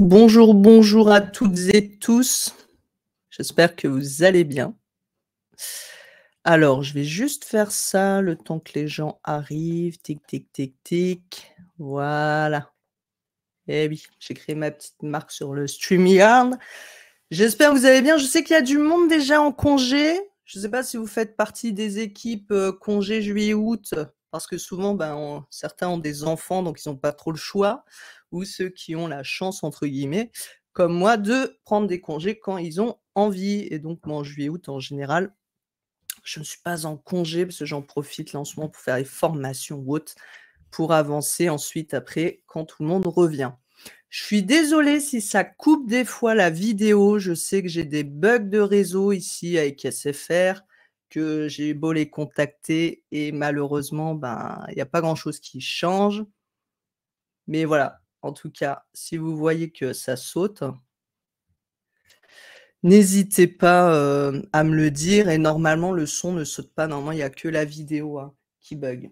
Bonjour, bonjour, à toutes et tous. J'espère que vous allez bien. Alors, je vais juste faire ça le temps que les gens arrivent. Tic, tic, tic, tic. Voilà. Eh oui, j'ai créé ma petite marque sur le StreamYard. J'espère que vous allez bien. Je sais qu'il y a du monde déjà en congé. Je ne sais pas si vous faites partie des équipes euh, congé juillet-août, parce que souvent, ben, certains ont des enfants, donc ils n'ont pas trop le choix ou ceux qui ont la chance, entre guillemets, comme moi, de prendre des congés quand ils ont envie. Et donc, moi, en juillet-août, en général, je ne suis pas en congé parce que j'en profite là pour faire les formations ou autres pour avancer ensuite après quand tout le monde revient. Je suis désolée si ça coupe des fois la vidéo. Je sais que j'ai des bugs de réseau ici avec SFR, que j'ai beau les contacter et malheureusement, ben, il n'y a pas grand-chose qui change. Mais voilà, en tout cas, si vous voyez que ça saute, n'hésitez pas euh, à me le dire. Et normalement, le son ne saute pas. Normalement, il n'y a que la vidéo hein, qui bug.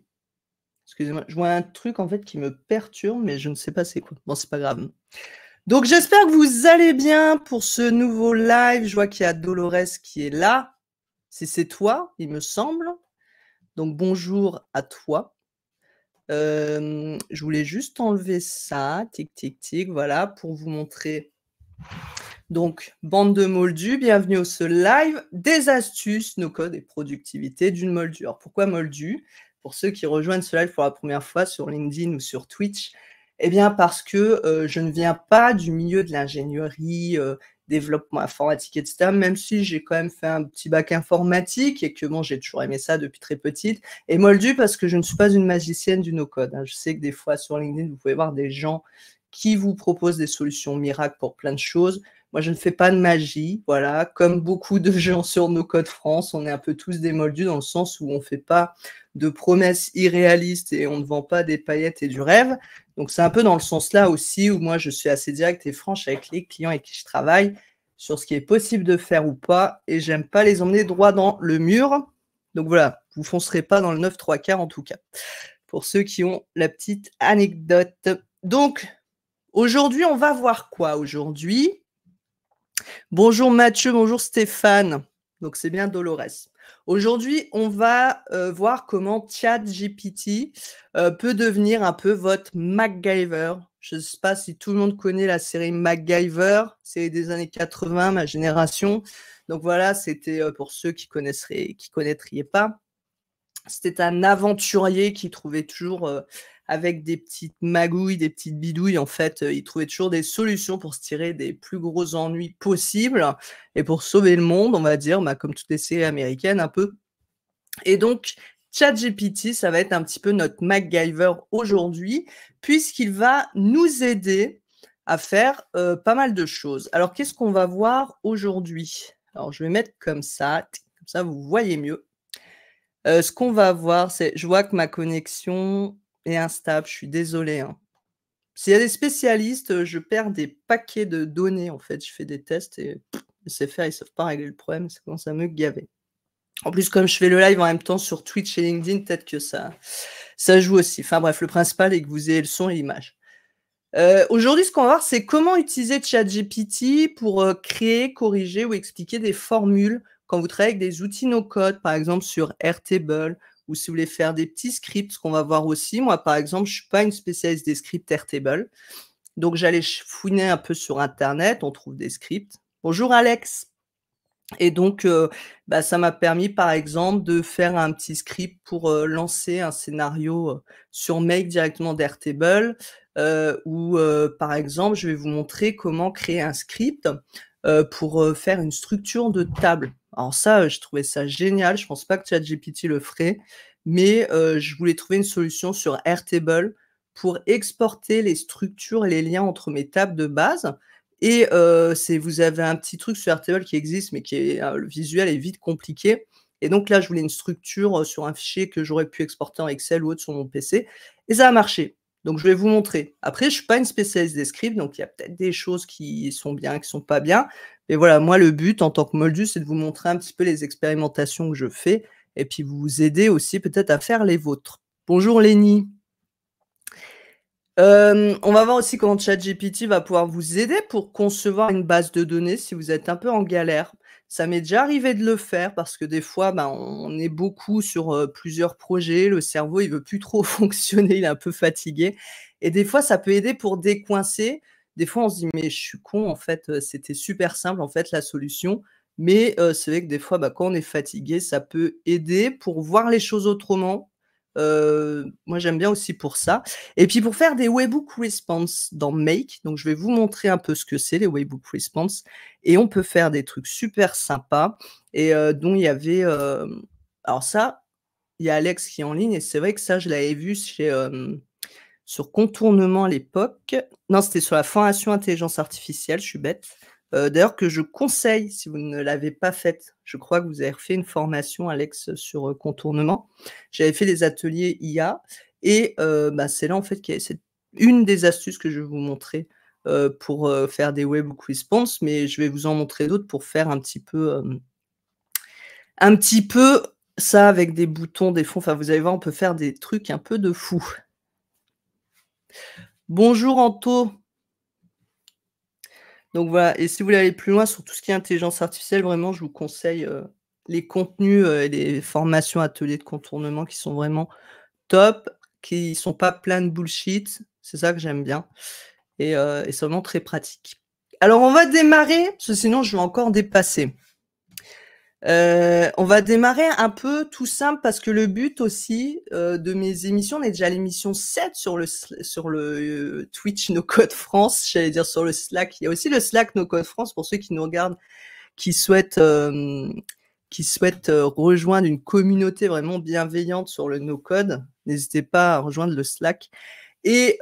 Excusez-moi, je vois un truc en fait qui me perturbe, mais je ne sais pas c'est quoi. Bon, c'est pas grave. Donc j'espère que vous allez bien pour ce nouveau live. Je vois qu'il y a Dolores qui est là. Si c'est toi, il me semble. Donc bonjour à toi je voulais juste enlever ça, tic tic tic, voilà, pour vous montrer. Donc, bande de moldu, bienvenue au ce live des astuces, nos codes et productivité d'une moldu. Alors, pourquoi moldu Pour ceux qui rejoignent ce live pour la première fois sur LinkedIn ou sur Twitch, eh bien, parce que euh, je ne viens pas du milieu de l'ingénierie, euh, développement informatique, etc. Même si j'ai quand même fait un petit bac informatique et que bon, j'ai toujours aimé ça depuis très petite. Et moldu parce que je ne suis pas une magicienne du no-code. Hein. Je sais que des fois sur LinkedIn, vous pouvez voir des gens qui vous proposent des solutions miracles pour plein de choses. Moi, je ne fais pas de magie, voilà. Comme beaucoup de gens sur no-code France, on est un peu tous des moldus dans le sens où on ne fait pas de promesses irréalistes et on ne vend pas des paillettes et du rêve. Donc c'est un peu dans le sens là aussi où moi je suis assez directe et franche avec les clients avec qui je travaille sur ce qui est possible de faire ou pas et j'aime pas les emmener droit dans le mur. Donc voilà, vous foncerez pas dans le 9 3 quarts en tout cas. Pour ceux qui ont la petite anecdote. Donc aujourd'hui, on va voir quoi aujourd'hui Bonjour Mathieu, bonjour Stéphane. Donc c'est bien Dolores. Aujourd'hui, on va euh, voir comment ChatGPT GPT euh, peut devenir un peu votre MacGyver. Je ne sais pas si tout le monde connaît la série MacGyver, c'est des années 80, ma génération. Donc voilà, c'était euh, pour ceux qui ne qui connaîtraient pas. C'était un aventurier qui trouvait toujours avec des petites magouilles, des petites bidouilles, en fait, euh, il trouvait toujours des solutions pour se tirer des plus gros ennuis possibles et pour sauver le monde, on va dire, bah, comme toutes les séries américaines un peu. Et donc, ChatGPT, ça va être un petit peu notre MacGyver aujourd'hui, puisqu'il va nous aider à faire euh, pas mal de choses. Alors, qu'est-ce qu'on va voir aujourd'hui Alors, je vais mettre comme ça, comme ça vous voyez mieux. Euh, ce qu'on va voir, c'est, je vois que ma connexion, et instable. Je suis désolé. Hein. S'il y a des spécialistes, euh, je perds des paquets de données en fait. Je fais des tests et c'est les ils ils savent pas régler le problème. Ça commence à me gaver. En plus, comme je fais le live en même temps sur Twitch et LinkedIn, peut-être que ça, ça joue aussi. Enfin bref, le principal est que vous ayez le son et l'image. Euh, aujourd'hui, ce qu'on va voir, c'est comment utiliser ChatGPT pour euh, créer, corriger ou expliquer des formules quand vous travaillez avec des outils no-code, par exemple sur Airtable, ou si vous voulez faire des petits scripts, ce qu'on va voir aussi. Moi, par exemple, je ne suis pas une spécialiste des scripts Airtable. Donc, j'allais fouiner un peu sur Internet, on trouve des scripts. Bonjour Alex. Et donc, euh, bah, ça m'a permis, par exemple, de faire un petit script pour euh, lancer un scénario euh, sur Make directement d'Airtable, ou par exemple, je vais vous montrer comment créer un script pour faire une structure de table. Alors ça, je trouvais ça génial. Je ne pense pas que ChatGPT le ferait, mais je voulais trouver une solution sur Airtable pour exporter les structures et les liens entre mes tables de base. Et vous avez un petit truc sur Airtable qui existe, mais qui est hein, le visuel est vite compliqué. Et donc là, je voulais une structure sur un fichier que j'aurais pu exporter en Excel ou autre sur mon PC. Et ça a marché. Donc, je vais vous montrer. Après, je ne suis pas une spécialiste des scripts, donc il y a peut-être des choses qui sont bien, qui ne sont pas bien. Et voilà, moi, le but en tant que module, c'est de vous montrer un petit peu les expérimentations que je fais et puis vous aider aussi peut-être à faire les vôtres. Bonjour Léni. Euh, on va voir aussi comment ChatGPT va pouvoir vous aider pour concevoir une base de données si vous êtes un peu en galère. Ça m'est déjà arrivé de le faire parce que des fois, ben, on est beaucoup sur euh, plusieurs projets, le cerveau, il veut plus trop fonctionner, il est un peu fatigué. Et des fois, ça peut aider pour décoincer, des fois on se dit mais je suis con, en fait euh, c'était super simple en fait la solution, mais euh, c'est vrai que des fois bah, quand on est fatigué ça peut aider pour voir les choses autrement. Euh, moi j'aime bien aussi pour ça. Et puis pour faire des Waybook Response dans Make, donc je vais vous montrer un peu ce que c'est les Waybook Response, et on peut faire des trucs super sympas, et dont il y avait... alors ça, il y a Alex qui est en ligne, et c'est vrai que ça je l'avais vu chez sur Contournement à l'époque. Non, c'était sur la formation intelligence artificielle, je suis bête. Euh, d'ailleurs, que je conseille si vous ne l'avez pas faite. Je crois que vous avez refait une formation, Alex, sur euh, contournement. J'avais fait des ateliers IA et euh, bah, c'est là en fait qu'il y une des astuces que je vais vous montrer pour faire des webbook response, mais je vais vous en montrer d'autres pour faire un petit peu, un petit peu ça avec des boutons, des fonds. Enfin, vous allez voir, on peut faire des trucs un peu de fou. Bonjour Anto. Donc voilà, et si vous voulez aller plus loin sur tout ce qui est intelligence artificielle, vraiment, je vous conseille euh, les contenus euh, et les formations ateliers de contournement qui sont vraiment top, qui ne sont pas plein de bullshit. C'est ça que j'aime bien. Et, euh, et c'est vraiment très pratique. Alors on va démarrer, parce sinon je vais encore dépasser. Euh, on va démarrer un peu tout simple parce que le but aussi euh, de mes émissions, on est déjà à l'émission 7 sur le, sur le euh, Twitch No Code France, j'allais dire sur le Slack. Il y a aussi le Slack No Code France pour ceux qui nous regardent, qui souhaitent, qui souhaitent rejoindre une communauté vraiment bienveillante sur le No Code. N'hésitez pas à rejoindre le Slack. Et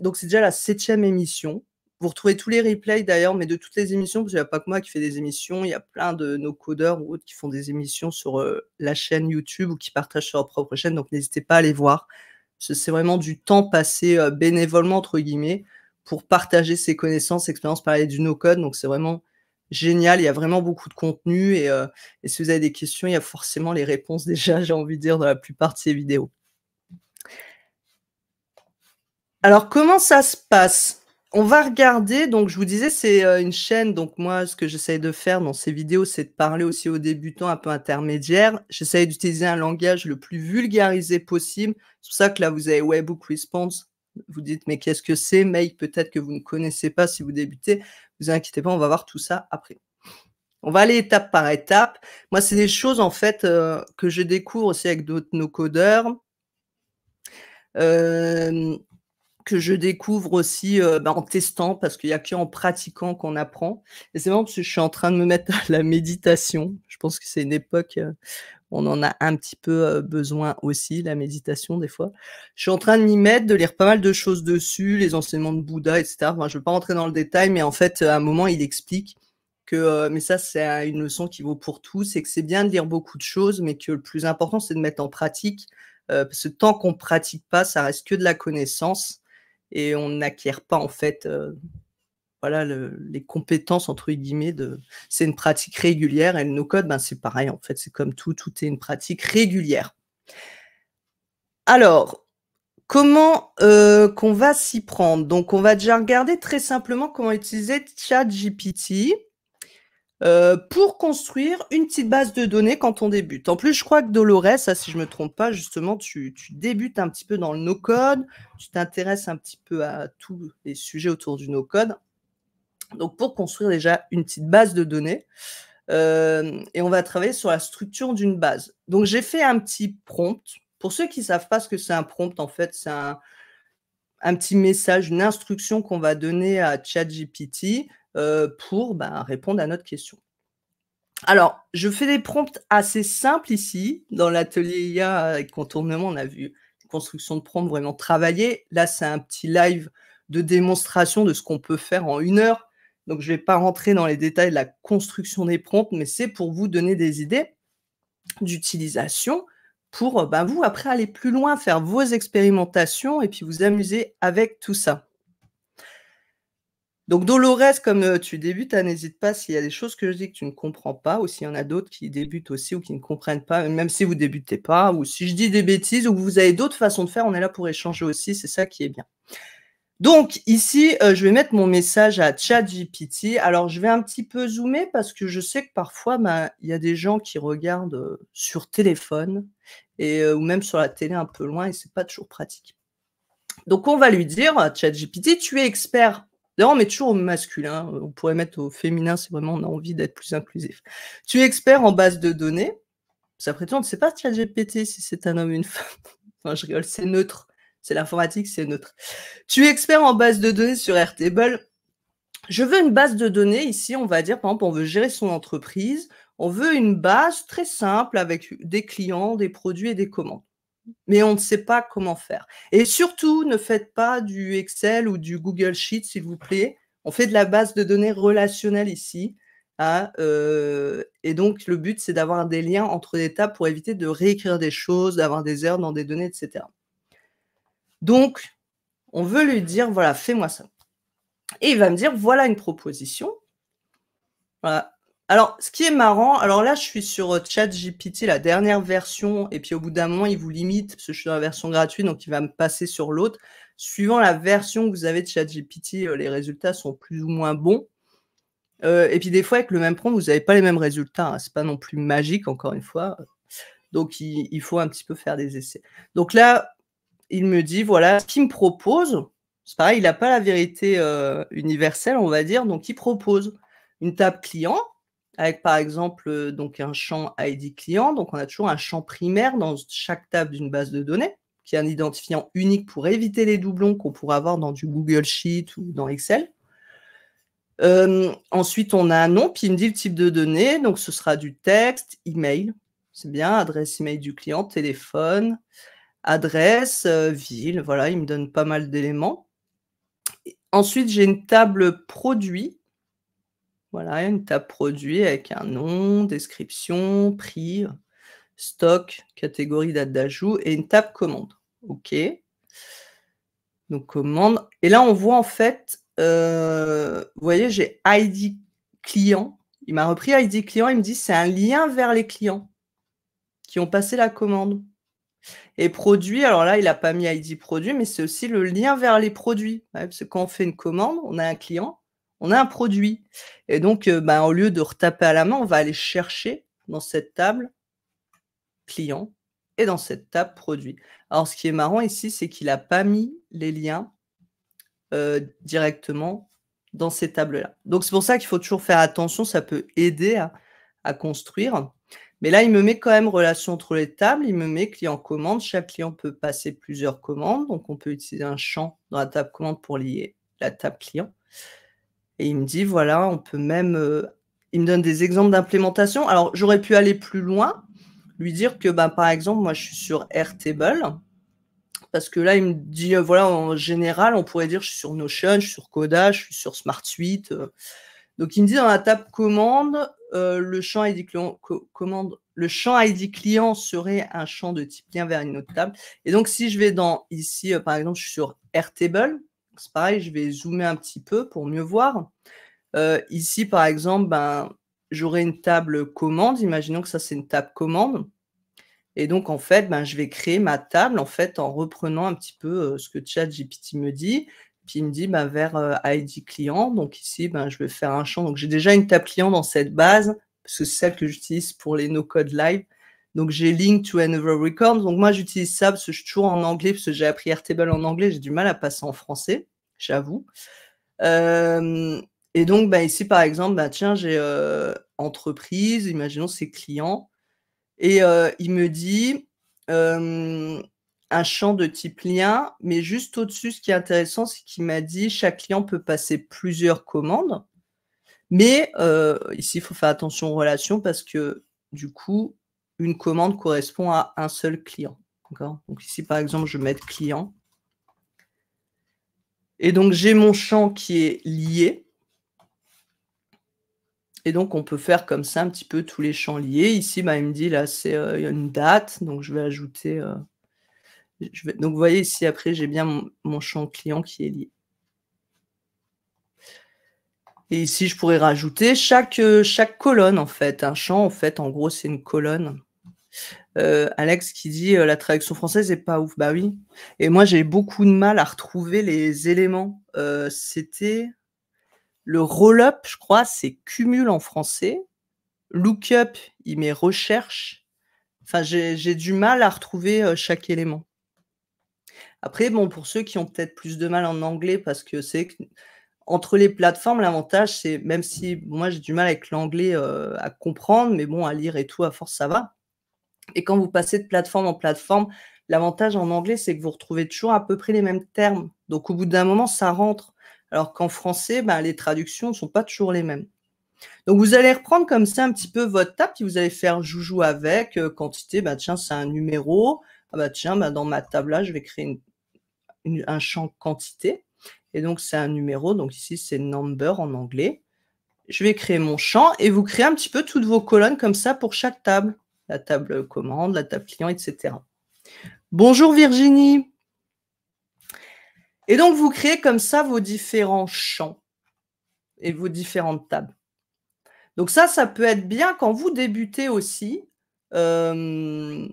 donc c'est déjà la septième émission. Vous retrouvez tous les replays d'ailleurs, mais de toutes les émissions, parce qu'il n'y a pas que moi qui fais des émissions, il y a plein de nos codeurs ou autres qui font des émissions sur euh, la chaîne YouTube ou qui partagent sur leur propre chaîne, donc n'hésitez pas à les voir. C'est vraiment du temps passé euh, bénévolement, entre guillemets, pour partager ses connaissances, expériences, parler du no-code, donc c'est vraiment génial, il y a vraiment beaucoup de contenu, et euh, si vous avez des questions, il y a forcément les réponses déjà, j'ai envie de dire, dans la plupart de ces vidéos. Alors, comment ça se passe on va regarder, donc je vous disais, c'est euh, une chaîne, donc moi, ce que j'essaye de faire dans ces vidéos, c'est de parler aussi aux débutants un peu intermédiaires. J'essaie d'utiliser un langage le plus vulgarisé possible. C'est pour ça que là, vous avez Webhook Response. Vous dites, mais qu'est-ce que c'est Make, peut-être que vous ne connaissez pas si vous débutez. Vous inquiétez pas, on va voir tout ça après. On va aller étape par étape. Moi, c'est des choses, en fait, euh, que je découvre aussi avec d'autres nos codeurs. Euh, que je découvre aussi euh, bah, en testant, parce qu'il n'y a qu'en pratiquant qu'on apprend. Et c'est vraiment parce que je suis en train de me mettre à la méditation. Je pense que c'est une époque euh, où on en a un petit peu euh, besoin aussi, la méditation des fois. Je suis en train de m'y mettre, de lire pas mal de choses dessus, les enseignements de Bouddha, etc. je ne veux pas rentrer dans le détail, mais en fait, à un moment, il explique que, mais ça, c'est une leçon qui vaut pour tous, c'est que c'est bien de lire beaucoup de choses, mais que le plus important, c'est de mettre en pratique. parce que tant qu'on ne pratique pas, ça reste que de la connaissance et on n'acquiert pas en fait euh, voilà les compétences entre guillemets de c'est une pratique régulière et le no code ben c'est pareil en fait c'est comme tout tout est une pratique régulière alors comment euh, qu'on va s'y prendre donc on va déjà regarder très simplement comment utiliser ChatGPT euh, pour construire une petite base de données quand on débute. En plus, je crois que Dolores, si je ne me trompe pas, justement, tu, débutes un petit peu dans le no-code, tu t'intéresses un petit peu à tous les sujets autour du no-code. Donc, pour construire déjà une petite base de données, euh, et on va travailler sur la structure d'une base. Donc, j'ai fait un petit prompt. Pour ceux qui ne savent pas ce que c'est un prompt, en fait, c'est un petit message, une instruction qu'on va donner à ChatGPT euh, pour bah, répondre à notre question. Alors, je fais des prompts assez simples ici. Dans l'atelier IA et contournement, on a vu construction de prompts vraiment travaillée. Là, c'est un petit live de démonstration de ce qu'on peut faire en une heure. Donc, je ne vais pas rentrer dans les détails de la construction des prompts, mais c'est pour vous donner des idées d'utilisation pour bah, vous, après, aller plus loin, faire vos expérimentations et puis vous amuser avec tout ça. Donc Dolores, comme euh, tu débutes, hein, n'hésite pas s'il y a des choses que je dis que tu ne comprends pas, ou s'il y en a d'autres qui débutent aussi ou qui ne comprennent pas, même si vous débutez pas, ou si je dis des bêtises, ou que vous avez d'autres façons de faire, on est là pour échanger aussi, c'est ça qui est bien. Donc ici, euh, je vais mettre mon message à ChatGPT. Alors je vais un petit peu zoomer parce que je sais que parfois, ben, il y a des gens qui regardent euh, sur téléphone et, ou même sur la télé un peu loin et c'est pas toujours pratique. Donc on va lui dire, ChatGPT, tu es expert D'ailleurs, on met toujours au masculin. On pourrait mettre au féminin c'est vraiment on a envie d'être plus inclusif. Tu es expert en base de données. Ça prétend, on ne sait pas si GPT, si c'est un homme ou une femme. Enfin, je rigole, c'est neutre. C'est l'informatique, c'est neutre. Tu es expert en base de données sur Airtable. Je veux une base de données. Ici, on va dire, par exemple, on veut gérer son entreprise. On veut une base très simple avec des clients, des produits et des commandes mais on ne sait pas comment faire. Et surtout, ne faites pas du Excel ou du Google Sheet, s'il vous plaît. On fait de la base de données relationnelle ici. Hein, euh, et donc, le but, c'est d'avoir des liens entre les tables pour éviter de réécrire des choses, d'avoir des erreurs dans des données, etc. Donc, on veut lui dire, voilà, fais-moi ça. Et il va me dire, voilà une proposition. Voilà, alors, ce qui est marrant, alors là, je suis sur euh, ChatGPT, la dernière version, et puis au bout d'un moment, il vous limite, parce que je suis dans la version gratuite, donc il va me passer sur l'autre. Suivant la version que vous avez de ChatGPT, euh, les résultats sont plus ou moins bons. Euh, et puis des fois, avec le même prompt, vous n'avez pas les mêmes résultats. Hein. Ce n'est pas non plus magique, encore une fois. Donc, il, faut un petit peu faire des essais. Donc là, il me dit, voilà, ce qu'il me propose, c'est pareil, il n'a pas la vérité universelle, on va dire, donc il propose une table client avec par exemple euh, donc un champ ID client. Donc on a toujours un champ primaire dans chaque table d'une base de données qui est un identifiant unique pour éviter les doublons qu'on pourrait avoir dans du Google Sheet ou dans Excel. ensuite, on a un nom, puis il me dit le type de données. Donc, ce sera du texte, email, c'est bien, adresse email du client, téléphone, adresse, euh, ville. Voilà, il me donne pas mal d'éléments. Ensuite, j'ai une table produit voilà, une table produit avec un nom, description, prix, stock, catégorie, date d'ajout et une table commande. OK. Donc commande. Et là, on voit en fait, euh, vous voyez, j'ai ID client. Il m'a repris ID client. Il me dit c'est un lien vers les clients qui ont passé la commande. Et produit, alors là, il n'a pas mis ID produit, mais c'est aussi le lien vers les produits. parce que quand on fait une commande, on a un client on a un produit. Et donc, euh, bah, au lieu de retaper à la main, on va aller chercher dans cette table client et dans cette table produit. Alors, ce qui est marrant ici, c'est qu'il n'a pas mis les liens euh, directement dans ces tables-là. Donc, c'est pour ça qu'il faut toujours faire attention, ça peut aider à, à, construire. Mais là, il me met quand même relation entre les tables, il me met client commande. Chaque client peut passer plusieurs commandes, donc on peut utiliser un champ dans la table commande pour lier la table client. Et il me dit, voilà, on peut même... Euh, il me donne des exemples d'implémentation. Alors, j'aurais pu aller plus loin, lui dire que, bah, par exemple, moi, je suis sur Airtable, parce que là, il me dit, euh, voilà, en général, on pourrait dire, je suis sur Notion, je suis sur Coda, je suis sur Smart Suite. Euh. Donc, il me dit, dans la table commande, le champ ID client, commande, le champ ID client serait un champ de type lien vers une autre table. Et donc, si je vais dans, ici, par exemple, je suis sur Airtable, c'est pareil, je vais zoomer un petit peu pour mieux voir. Euh, ici, par exemple, ben, j'aurai une table commande. Imaginons que ça, c'est une table commande. Et donc, en fait, ben, je vais créer ma table en fait en reprenant un petit peu euh, ce que ChatGPT me dit. Puis il me dit ben, vers euh, ID client. Donc ici, ben, je vais faire un champ. Donc j'ai déjà une table client dans cette base, parce que c'est celle que j'utilise pour les no-code live. Donc j'ai Link to Another Records. Donc moi j'utilise ça parce que je suis toujours en anglais, parce que j'ai appris Airtable en anglais, j'ai du mal à passer en français, j'avoue. Euh, et donc bah, ici par exemple, bah, tiens, j'ai euh, entreprise, imaginons c'est « clients, et euh, il me dit un champ de type lien, mais juste au-dessus, ce qui est intéressant, c'est qu'il m'a dit chaque client peut passer plusieurs commandes. Mais ici, il faut faire attention aux relations parce que du coup, une commande correspond à un seul client. Donc ici, par exemple, je vais mettre client. Et donc, j'ai mon champ qui est lié. Et donc, on peut faire comme ça un petit peu tous les champs liés. Ici, bah, il me dit, là, c'est euh, une date. Donc, je vais ajouter... Euh, je vais... Donc, vous voyez ici, après, j'ai bien mon, champ client qui est lié. Et ici, je pourrais rajouter chaque, euh, chaque colonne, en fait. Un champ, en fait, en gros, c'est une colonne. Euh, Alex qui dit euh, la traduction française est pas ouf. Bah oui. Et moi j'ai beaucoup de mal à retrouver les éléments. Euh, c'était le roll-up, je crois, c'est cumul en français. Look-up, il met recherche. Enfin, j'ai du mal à retrouver chaque élément. Après, bon, pour ceux qui ont peut-être plus de mal en anglais, parce que c'est entre les plateformes, l'avantage, c'est même si moi j'ai du mal avec l'anglais à comprendre, mais bon, à lire et tout, à force, ça va et quand vous passez de plateforme en plateforme, l'avantage en anglais, c'est que vous retrouvez toujours à peu près les mêmes termes. Donc au bout d'un moment, ça rentre. Alors qu'en français, ben, les traductions ne sont pas toujours les mêmes. Donc vous allez reprendre comme ça un petit peu votre table, puis vous allez faire joujou avec, euh, quantité, ben, tiens, c'est un numéro, ah ben, tiens, dans ma table là, je vais créer un champ quantité. Et donc c'est un numéro, donc ici c'est number en anglais. Je vais créer mon champ et vous créez un petit peu toutes vos colonnes comme ça pour chaque table la table commande, la table client, etc. Bonjour Virginie. Et donc, vous créez comme ça vos différents champs et vos différentes tables. Donc ça, ça peut être bien quand vous débutez aussi. Euh,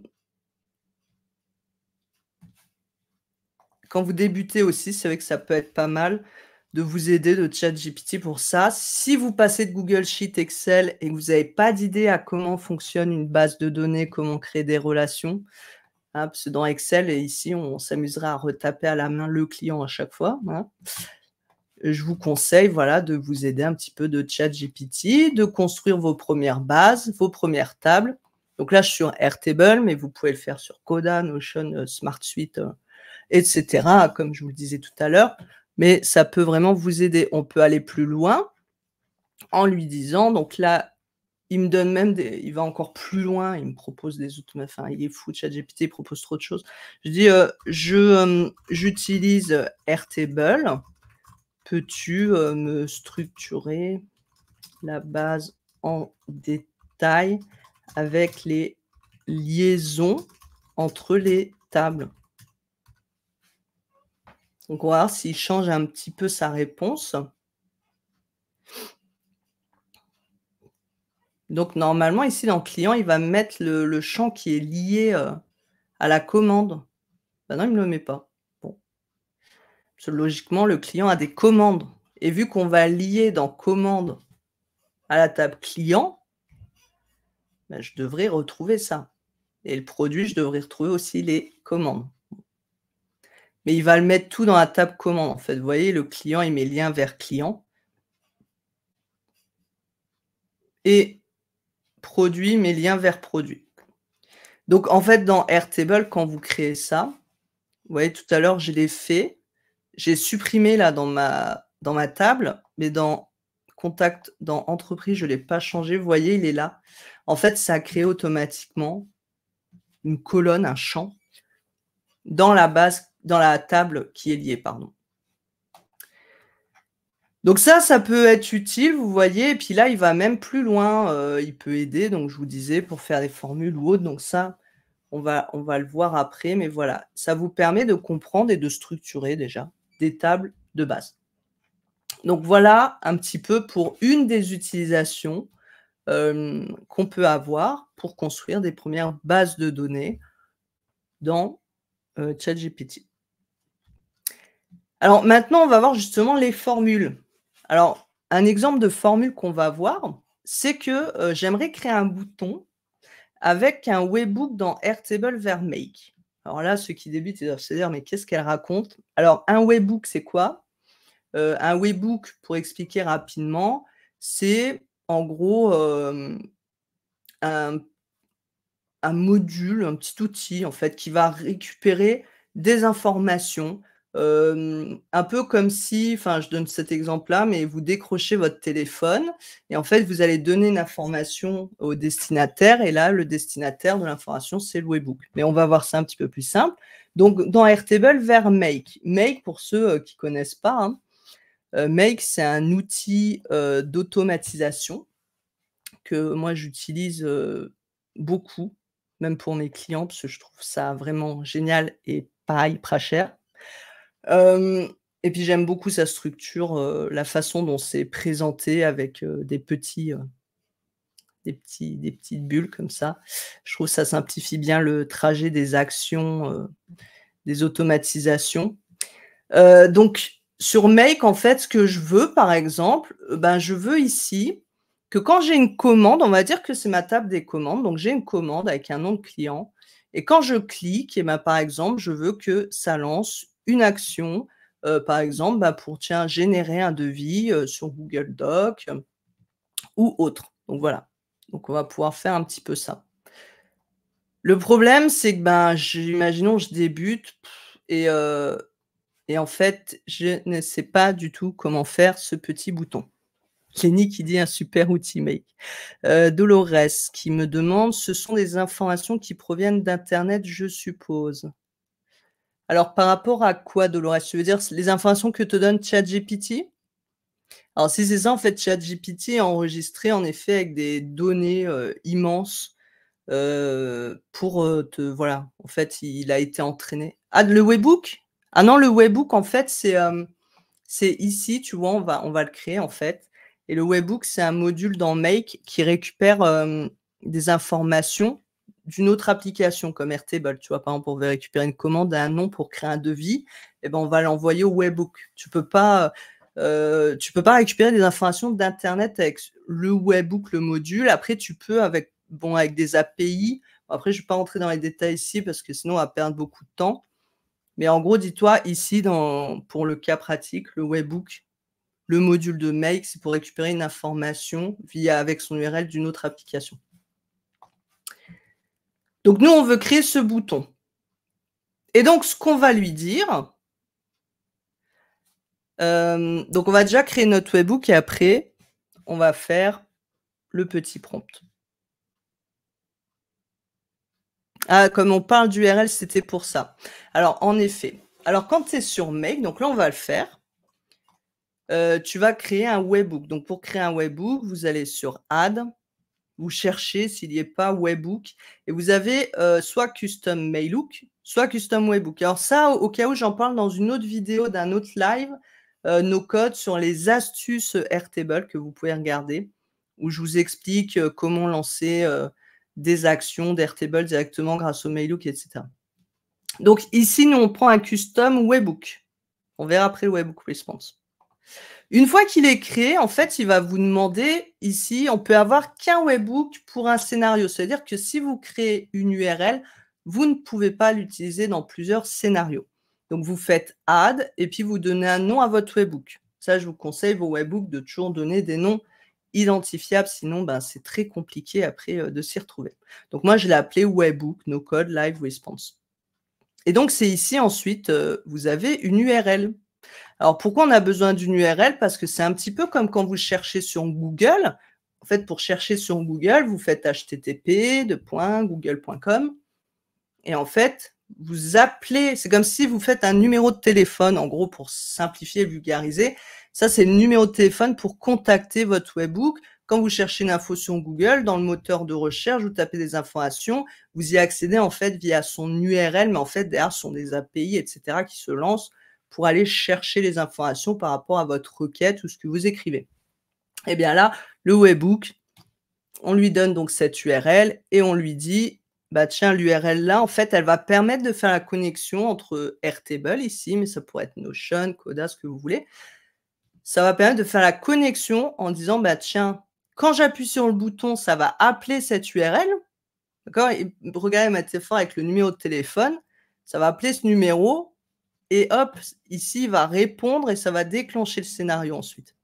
quand vous débutez aussi, c'est vrai que ça peut être pas mal de vous aider de ChatGPT pour ça. Si vous passez de Google Sheet, Excel et que vous n'avez pas d'idée à comment fonctionne une base de données, comment créer des relations, hein, dans Excel et ici, on, s'amusera à retaper à la main le client à chaque fois. Hein, je vous conseille voilà, de vous aider un petit peu de ChatGPT, de construire vos premières bases, vos premières tables. Donc là, je suis sur Airtable, mais vous pouvez le faire sur Coda, Notion, euh, Smart Suite, euh, etc., comme je vous le disais tout à l'heure mais ça peut vraiment vous aider. On peut aller plus loin en lui disant, donc là, il me donne même des, il va encore plus loin, il me propose des outils, enfin, il est fou, GPT, il propose trop de choses. Je dis, euh, je, euh, j'utilise Airtable, peux-tu euh, me structurer la base en détail avec les liaisons entre les tables donc, on va voir s'il change un petit peu sa réponse. Donc, normalement, ici, dans client, il va mettre le, champ qui est lié euh, à la commande. Ben non, il ne me le met pas. Bon. logiquement, le client a des commandes. Et vu qu'on va lier dans commande à la table client, bah, je devrais retrouver ça. Et le produit, je devrais retrouver aussi les commandes mais il va le mettre tout dans la table commande. En fait, vous voyez, le client, il met lien vers client. Et produit, met lien vers produit. Donc, en fait, dans Airtable, quand vous créez ça, vous voyez, tout à l'heure, je l'ai fait. J'ai supprimé là dans ma, dans ma table, mais dans contact, dans entreprise, je ne l'ai pas changé. Vous voyez, il est là. En fait, ça a créé automatiquement une colonne, un champ dans la base dans la table qui est liée, pardon. Donc ça, ça peut être utile, vous voyez. Et puis là, il va même plus loin. Euh, il peut aider, donc je vous disais, pour faire des formules ou autre. Donc ça, on va, on va le voir après. Mais voilà, ça vous permet de comprendre et de structurer déjà des tables de base. Donc voilà un petit peu pour une des utilisations euh, qu'on peut avoir pour construire des premières bases de données dans euh, ChatGPT. Alors maintenant, on va voir justement les formules. Alors, un exemple de formule qu'on va voir, c'est que euh, j'aimerais créer un bouton avec un webbook dans Airtable vers Make. Alors là, ceux qui débutent, ils doivent se dire, mais qu'est-ce qu'elle raconte Alors, un webbook, c'est quoi euh, Un webbook, pour expliquer rapidement, c'est en gros euh, un, module, un petit outil, en fait, qui va récupérer des informations un peu comme si, enfin, je donne cet exemple-là, mais vous décrochez votre téléphone et en fait, vous allez donner une information au destinataire et là, le destinataire de l'information, c'est le webbook. Mais on va voir ça un petit peu plus simple. Donc, dans Airtable, vers Make. Make, pour ceux euh, qui ne connaissent pas, hein, euh, Make, c'est un outil euh, d'automatisation que moi, j'utilise beaucoup, même pour mes clients, parce que je trouve ça vraiment génial et pas hyper cher et puis j'aime beaucoup sa structure, la façon dont c'est présenté avec des petits des, petits, des petites bulles comme ça. Je trouve ça simplifie bien le trajet des actions, des automatisations. donc, sur Make, en fait, ce que je veux, par exemple, ben, je veux ici que quand j'ai une commande, on va dire que c'est ma table des commandes, donc j'ai une commande avec un nom de client, et quand je clique, et ben, par exemple, je veux que ça lance une action, euh, par exemple, bah, pour tiens, générer un devis euh, sur Google Doc euh, ou autre. Donc voilà. Donc on va pouvoir faire un petit peu ça. Le problème, c'est que ben, je débute et, et en fait, je ne sais pas du tout comment faire ce petit bouton. Kenny qui dit un super outil make. Dolores qui me demande, ce sont des informations qui proviennent d'Internet, je suppose. Alors, par rapport à quoi, Dolores Tu veux dire les informations que te donne ChatGPT Alors, si c'est ça, en fait, ChatGPT est enregistré en effet avec des données euh, immenses euh, pour euh, te. Voilà, en fait, il a été entraîné. Ah, le webbook Ah non, le webbook, en fait, c'est. ici, tu vois, on va, on va le créer en fait. Et le webbook, c'est un module dans Make qui récupère des informations d'une autre application comme Airtable, tu vois, par exemple, pour récupérer une commande à un nom pour créer un devis, et eh ben, on va l'envoyer au Webbook. Tu peux pas, euh, tu peux pas récupérer des informations d'Internet avec le Webbook, le module. Après, tu peux avec, bon, avec des API. Après, je ne vais pas rentrer dans les détails ici parce que sinon, on va perdre beaucoup de temps. Mais en gros, dis-toi, ici, pour le cas pratique, le Webbook, le module de make, c'est pour récupérer une information via, avec son URL d'une autre application. Donc nous, on veut créer ce bouton. Et donc, ce qu'on va lui dire, euh, donc on va déjà créer notre webbook et après, on va faire le petit prompt. Ah, comme on parle d'URL, c'était pour ça. Alors, en effet, alors quand tu es sur Make, donc là, on va le faire, euh, tu vas créer un webbook. Donc, pour créer un webbook, vous allez sur Add, vous cherchez s'il n'y a pas webhook et vous avez euh, soit custom mailhook, soit custom webhook. Alors ça, au, cas où j'en parle dans une autre vidéo d'un autre live, euh, nos codes sur les astuces Airtable que vous pouvez regarder, où je vous explique euh, comment lancer des actions d'Airtable directement grâce au mailhook, etc. Donc ici, nous, on prend un custom webhook. On verra après le webhook response. Une fois qu'il est créé, en fait, il va vous demander ici, on peut avoir qu'un webbook pour un scénario. C'est-à-dire que si vous créez une URL, vous ne pouvez pas l'utiliser dans plusieurs scénarios. Donc, vous faites add et puis vous donnez un nom à votre webbook. Ça, je vous conseille vos webbooks de toujours donner des noms identifiables, sinon ben, c'est très compliqué après euh, de s'y retrouver. Donc, moi, je l'ai appelé webbook no code, live response. Et donc, c'est ici ensuite, euh, vous avez une URL alors pourquoi on a besoin d'une URL Parce que c'est un petit peu comme quand vous cherchez sur Google. En fait, pour chercher sur Google, vous faites http://google.com et en fait, vous appelez. C'est comme si vous faites un numéro de téléphone, en gros, pour simplifier et vulgariser. Ça, c'est le numéro de téléphone pour contacter votre webbook. Quand vous cherchez une info sur Google, dans le moteur de recherche, vous tapez des informations, vous y accédez en fait via son URL, mais en fait derrière ce sont des API, etc., qui se lancent pour aller chercher les informations par rapport à votre requête ou ce que vous écrivez. Et eh bien là, le webbook, on lui donne donc cette URL et on lui dit, bah tiens, l'URL là, en fait, elle va permettre de faire la connexion entre Airtable ici, mais ça pourrait être Notion, Coda, ce que vous voulez. Ça va permettre de faire la connexion en disant, bah tiens, quand j'appuie sur le bouton, ça va appeler cette URL. D'accord Regardez ma téléphone avec le numéro de téléphone. Ça va appeler ce numéro et hop, ici, il va répondre et ça va déclencher le scénario ensuite.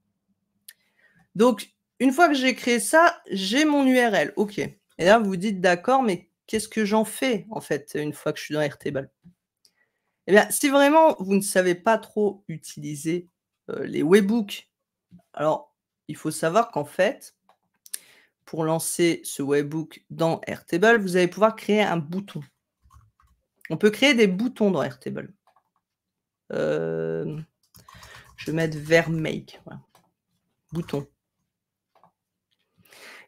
Donc, une fois que j'ai créé ça, j'ai mon URL. OK. Et là, vous vous dites, d'accord, mais qu'est-ce que j'en fais, en fait, une fois que je suis dans Airtable Eh bien, si vraiment vous ne savez pas trop utiliser euh, les webbooks, alors, il faut savoir qu'en fait, pour lancer ce webbook dans Airtable, vous allez pouvoir créer un bouton. On peut créer des boutons dans Airtable. Euh, je vais mettre Make Bouton.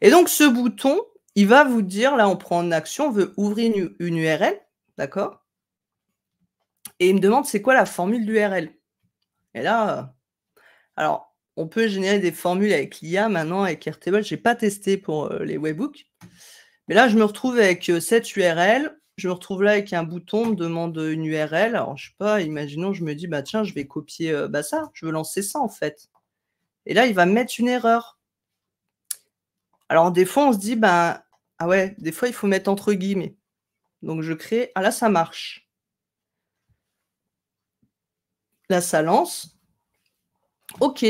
Et donc, ce bouton, il va vous dire, là, on prend une action, on veut ouvrir une, URL, d'accord Et il me demande, c'est quoi la formule d'URL Et là, alors, on peut générer des formules avec l'IA maintenant, avec Airtable. Je n'ai pas testé pour euh, les webbooks. Mais là, je me retrouve avec euh, cette URL je me retrouve là avec un bouton, me demande une URL. Alors, je sais pas, imaginons, je me dis, bah tiens, je vais copier euh, bah, ça, je veux lancer ça en fait. Et là, il va mettre une erreur. Alors, des fois, on se dit, ben ah ouais, des fois, il faut mettre entre guillemets. Donc, je crée, ah là, ça marche. Là, ça lance. OK.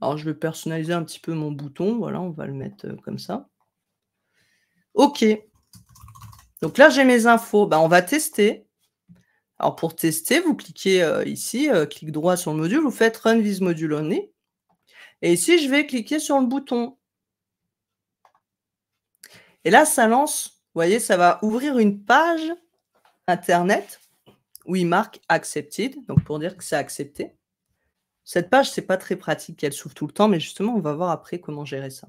Alors, je vais personnaliser un petit peu mon bouton. Voilà, on va le mettre euh, comme ça. OK. Donc là, j'ai mes infos. Bah, on va tester. Alors pour tester, vous cliquez euh, ici, euh, clic droit sur le module, vous faites Run this module only. Et ici, je vais cliquer sur le bouton. Et là, ça lance, vous voyez, ça va ouvrir une page Internet où il marque Accepted, donc pour dire que c'est accepté. Cette page, ce n'est pas très pratique, qu'elle s'ouvre tout le temps, mais justement, on va voir après comment gérer ça.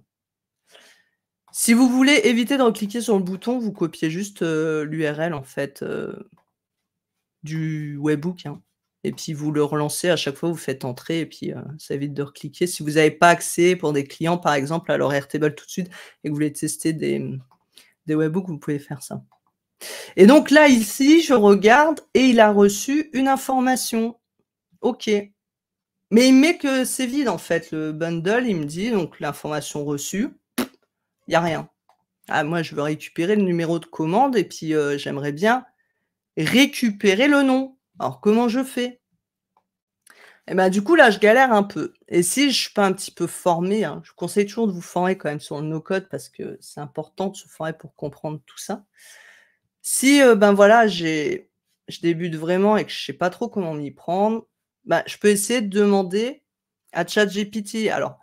Si vous voulez éviter de cliquer sur le bouton, vous copiez juste euh, l'URL en fait euh, du webbook. Hein. Et puis vous le relancez à chaque fois, vous faites entrer et puis euh, ça évite de recliquer. Si vous n'avez pas accès pour des clients, par exemple, à leur Airtable tout de suite et que vous voulez tester des, des webbooks, vous pouvez faire ça. Et donc là, ici, je regarde et il a reçu une information. OK. Mais il met que c'est vide en fait. Le bundle, il me dit donc l'information reçue il n'y a rien. Ah, moi, je veux récupérer le numéro de commande et puis euh, j'aimerais bien récupérer le nom. Alors, comment je fais Et eh ben, du coup, là, je galère un peu. Et si je suis pas un petit peu formé, hein, je vous conseille toujours de vous former quand même sur le no-code parce que c'est important de se former pour comprendre tout ça. Si, euh, ben voilà, j'ai, je débute vraiment et que je sais pas trop comment m'y prendre, ben, je peux essayer de demander à ChatGPT. Alors,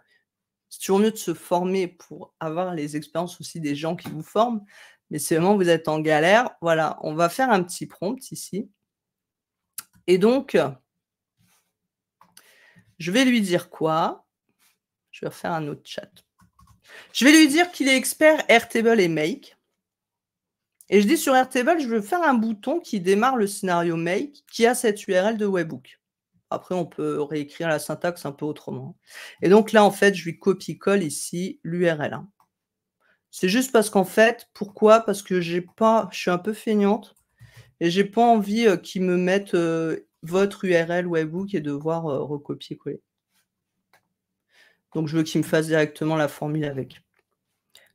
c'est toujours mieux de se former pour avoir les expériences aussi des gens qui vous forment. Mais si vraiment vous êtes en galère, voilà, on va faire un petit prompt ici. Et donc, je vais lui dire quoi Je vais refaire un autre chat. Je vais lui dire qu'il est expert Airtable et Make. Et je dis sur Airtable, je veux faire un bouton qui démarre le scénario Make qui a cette URL de webhook. Après, on peut réécrire la syntaxe un peu autrement. Et donc là, en fait, je lui copie-colle ici l'URL. Hein. C'est juste parce qu'en fait, pourquoi Parce que j'ai pas, je suis un peu feignante et j'ai pas envie euh, qu'il me mette euh, votre URL webbook et devoir euh, recopier-coller. Donc, je veux qu'il me fasse directement la formule avec.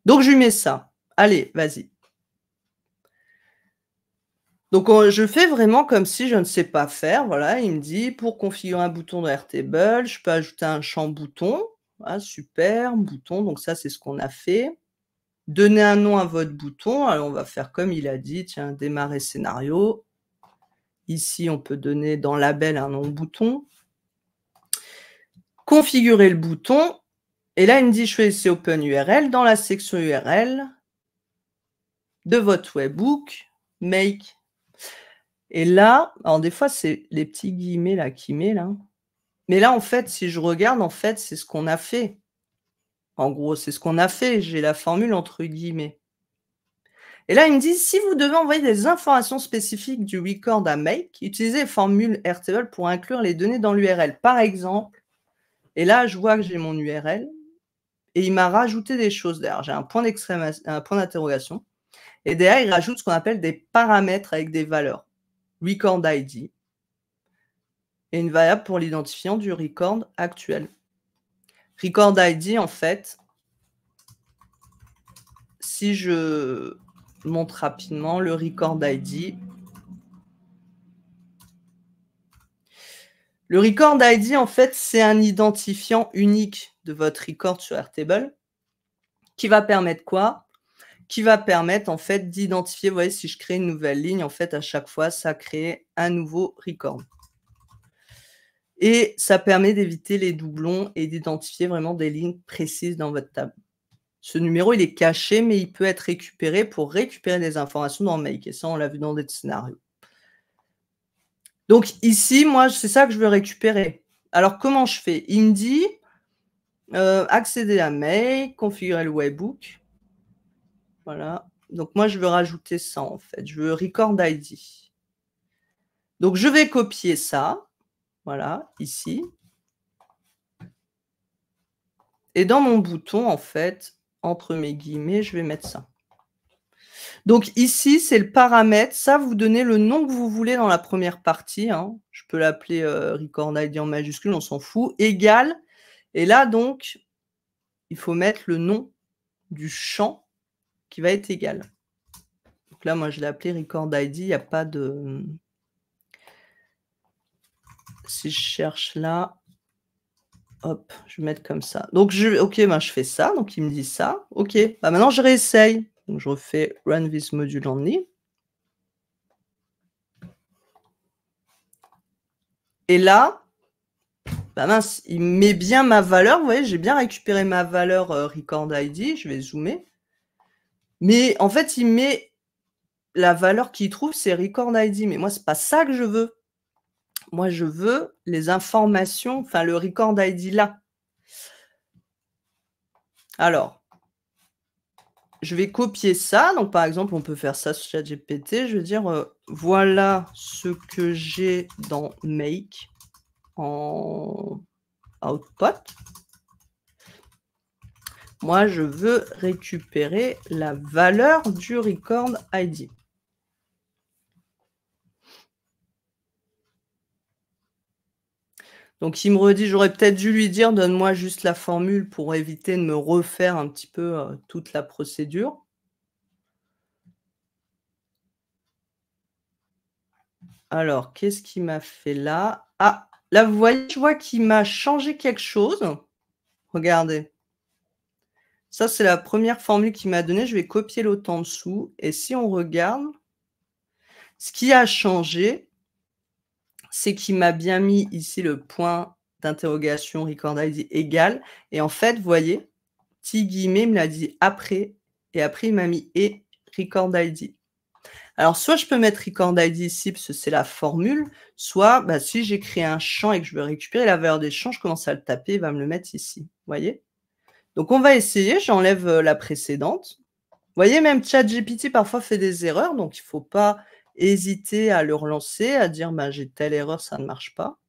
Donc, je lui mets ça. Allez, vas-y. Donc euh, je fais vraiment comme si je ne sais pas faire. Voilà, il me dit pour configurer un bouton de Rtable, je peux ajouter un champ bouton. Ah, super, bouton. Donc ça, c'est ce qu'on a fait. Donner un nom à votre bouton. Alors on va faire comme il a dit. Tiens, démarrer scénario. Ici, on peut donner dans label un nom bouton. Configurer le bouton. Et là, il me dit je Open URL dans la section URL de votre webbook. Make et là, alors des fois, c'est les petits guillemets là qui met là. Mais là, en fait, si je regarde, en fait, c'est ce qu'on a fait. En gros, c'est ce qu'on a fait. J'ai la formule entre guillemets. Et là, il me dit, si vous devez envoyer des informations spécifiques du record à make, utilisez les formules RTL pour inclure les données dans l'URL. Par exemple, et là, je vois que j'ai mon URL et il m'a rajouté des choses D'ailleurs, J'ai un point d'interrogation. Et derrière, il rajoute ce qu'on appelle des paramètres avec des valeurs record ID et une variable pour l'identifiant du record actuel. Record ID, en fait, si je montre rapidement le record ID, le record ID, en fait, c'est un identifiant unique de votre record sur Airtable qui va permettre quoi qui va permettre en fait d'identifier, vous voyez, si je crée une nouvelle ligne, en fait, à chaque fois, ça crée un nouveau record. Et ça permet d'éviter les doublons et d'identifier vraiment des lignes précises dans votre table. Ce numéro, il est caché, mais il peut être récupéré pour récupérer des informations dans Make. Et ça, on l'a vu dans des scénarios. Donc ici, moi, c'est ça que je veux récupérer. Alors, comment je fais Il euh, accéder à Make, configurer le webbook. Voilà. Donc moi, je veux rajouter ça en fait. Je veux record ID. Donc je vais copier ça. Voilà, ici. Et dans mon bouton, en fait, entre mes guillemets, je vais mettre ça. Donc ici, c'est le paramètre. Ça, vous donnez le nom que vous voulez dans la première partie. Hein. Je peux l'appeler euh, record ID en majuscule, on s'en fout. Égal. Et là, donc, il faut mettre le nom du champ va être égal. Donc là, moi, je l'ai appelé record ID. Il n'y a pas de. Si je cherche là, hop, je vais mettre comme ça. Donc, je, ok, ben, je fais ça. Donc, il me dit ça. Ok, bah, maintenant, je réessaye. Donc, je refais run this module only. Et là, bah, mince, il met bien ma valeur. Vous voyez, j'ai bien récupéré ma valeur euh, record ID. Je vais zoomer. Mais en fait, il met la valeur qu'il trouve, c'est Record ID. Mais moi, c'est pas ça que je veux. Moi, je veux les informations, enfin le Record ID là. Alors, je vais copier ça. Donc, par exemple, on peut faire ça sur ChatGPT. Je veux dire, euh, voilà ce que j'ai dans Make en output. Moi, je veux récupérer la valeur du record ID. Donc, il me redit, j'aurais peut-être dû lui dire, donne-moi juste la formule pour éviter de me refaire un petit peu euh, toute la procédure. Alors, qu'est-ce qu'il m'a fait là Ah, là, vous voyez, je vois qu'il m'a changé quelque chose. Regardez. Ça, c'est la première formule qu'il m'a donnée. Je vais copier l'autre en dessous. Et si on regarde, ce qui a changé, c'est qu'il m'a bien mis ici le point d'interrogation record ID égal. Et en fait, vous voyez, petit guillemet me l'a dit après. Et après, il m'a mis et record ID. Alors, soit je peux mettre record ID ici, parce que c'est la formule, soit bah, si j'ai créé un champ et que je veux récupérer la valeur des champs, je commence à le taper, il va me le mettre ici. Vous voyez donc on va essayer, j'enlève euh, la précédente. Vous voyez, même ChatGPT parfois fait des erreurs, donc il ne faut pas hésiter à le relancer, à dire bah, j'ai telle erreur, ça ne marche pas.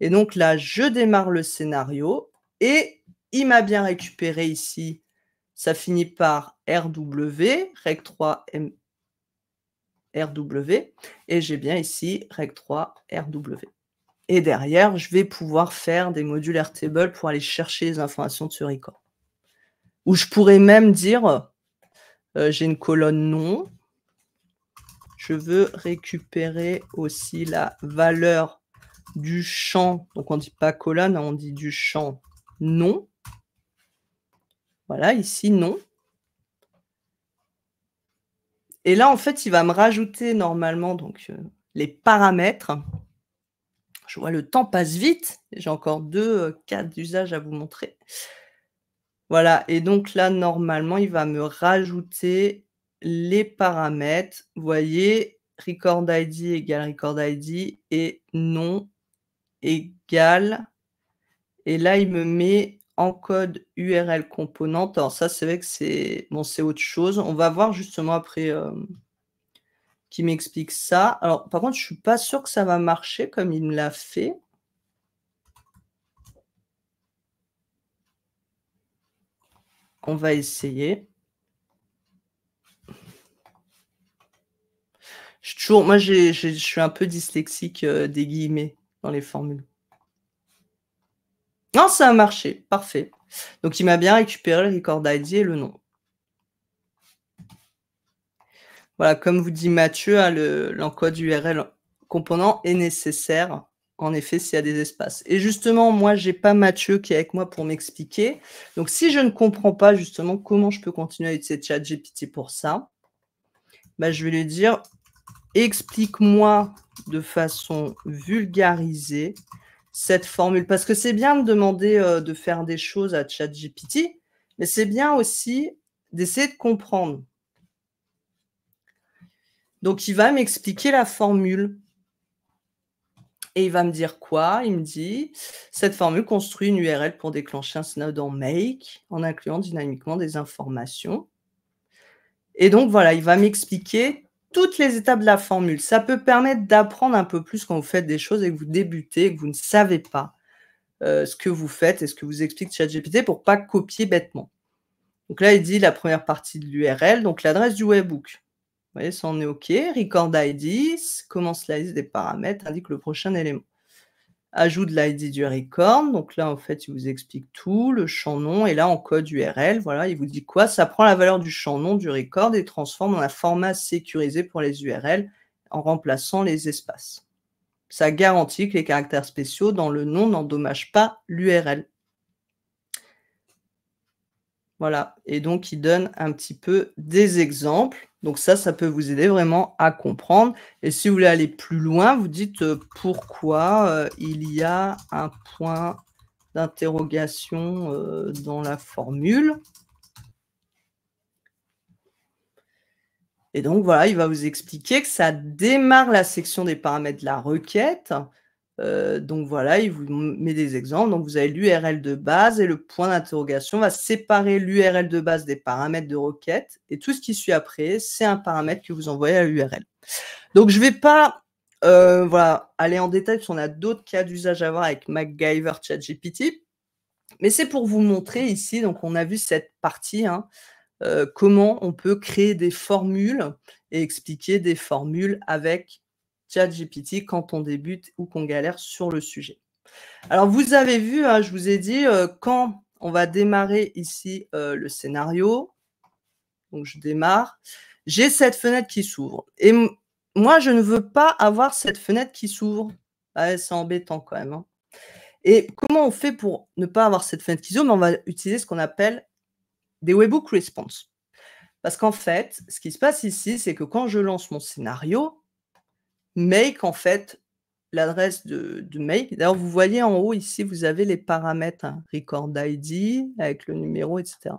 Et donc là, je démarre le scénario et il m'a bien récupéré ici. Ça finit par RW, rec 3 M... RW, et j'ai bien ici rec 3 RW. Et derrière, je vais pouvoir faire des modules Airtable pour aller chercher les informations de ce record. Ou je pourrais même dire, euh, j'ai une colonne non, Je veux récupérer aussi la valeur du champ. Donc on ne dit pas colonne, on dit du champ non. Voilà, ici non. Et là, en fait, il va me rajouter normalement donc, euh, les paramètres. Je vois le temps passe vite. J'ai encore deux cas euh, d'usage à vous montrer. Voilà, et donc là, normalement, il va me rajouter les paramètres. Vous voyez, record ID égale record ID et nom égale. Et là, il me met en code URL component. Alors ça, c'est vrai que c'est autre chose. On va voir justement après euh, qui m'explique ça. Alors par contre, je ne suis pas sûr que ça va marcher comme il me l'a fait. On va essayer. Je, moi, je suis un peu dyslexique euh, des guillemets dans les formules. Non, ça a marché. Parfait. Donc, il m'a bien récupéré le record ID et le nom. Voilà, comme vous dit Mathieu, hein, l'encode URL component est nécessaire en effet, s'il y a des espaces. Et justement, moi, j'ai pas Mathieu qui est avec moi pour m'expliquer. Donc, si je ne comprends pas justement comment je peux continuer à utiliser ChatGPT pour ça, bah, je vais lui dire explique-moi de façon vulgarisée cette formule. Parce que c'est bien de demander euh, de faire des choses à ChatGPT, mais c'est bien aussi d'essayer de comprendre. Donc, il va m'expliquer la formule. Et il va me dire quoi Il me dit cette formule construit une URL pour déclencher un synode dans make en incluant dynamiquement des informations. Et donc voilà, il va m'expliquer toutes les étapes de la formule. Ça peut permettre d'apprendre un peu plus quand vous faites des choses et que vous débutez et que vous ne savez pas euh, ce que vous faites et ce que vous explique ChatGPT pour ne pas copier bêtement. Donc là, il dit la première partie de l'URL, donc l'adresse du webbook. Vous voyez, ça en est OK. Record ID, commence la liste des paramètres, indique le prochain élément. Ajoute l'ID du record. Donc là, en fait, il vous explique tout, le champ nom, et là, en code URL, voilà, il vous dit quoi Ça prend la valeur du champ nom du record et transforme en un format sécurisé pour les URL en remplaçant les espaces. Ça garantit que les caractères spéciaux dans le nom n'endommagent pas l'URL. Voilà. Et donc, il donne un petit peu des exemples. Donc ça, ça peut vous aider vraiment à comprendre. Et si vous voulez aller plus loin, vous dites euh, pourquoi euh, il y a un point d'interrogation euh, dans la formule. Et donc voilà, il va vous expliquer que ça démarre la section des paramètres de la requête. Euh, donc voilà, il vous met des exemples. Donc vous avez l'URL de base et le point d'interrogation va séparer l'URL de base des paramètres de requête et tout ce qui suit après, c'est un paramètre que vous envoyez à l'URL. Donc je ne vais pas euh, voilà, aller en détail parce qu'on a d'autres cas d'usage à voir avec MacGyver, ChatGPT, mais c'est pour vous montrer ici. Donc on a vu cette partie. Hein, euh, comment on peut créer des formules et expliquer des formules avec ChatGPT quand on débute ou qu'on galère sur le sujet. Alors, vous avez vu, hein, je vous ai dit, euh, quand on va démarrer ici euh, le scénario, donc je démarre, j'ai cette fenêtre qui s'ouvre. Et moi, je ne veux pas avoir cette fenêtre qui s'ouvre. Ah, c'est embêtant quand même. Hein. Et comment on fait pour ne pas avoir cette fenêtre qui s'ouvre ben, On va utiliser ce qu'on appelle des webhook response. Parce qu'en fait, ce qui se passe ici, c'est que quand je lance mon scénario, Make, en fait, l'adresse de, Make. D'ailleurs, vous voyez en haut ici, vous avez les paramètres, hein, record ID avec le numéro, etc.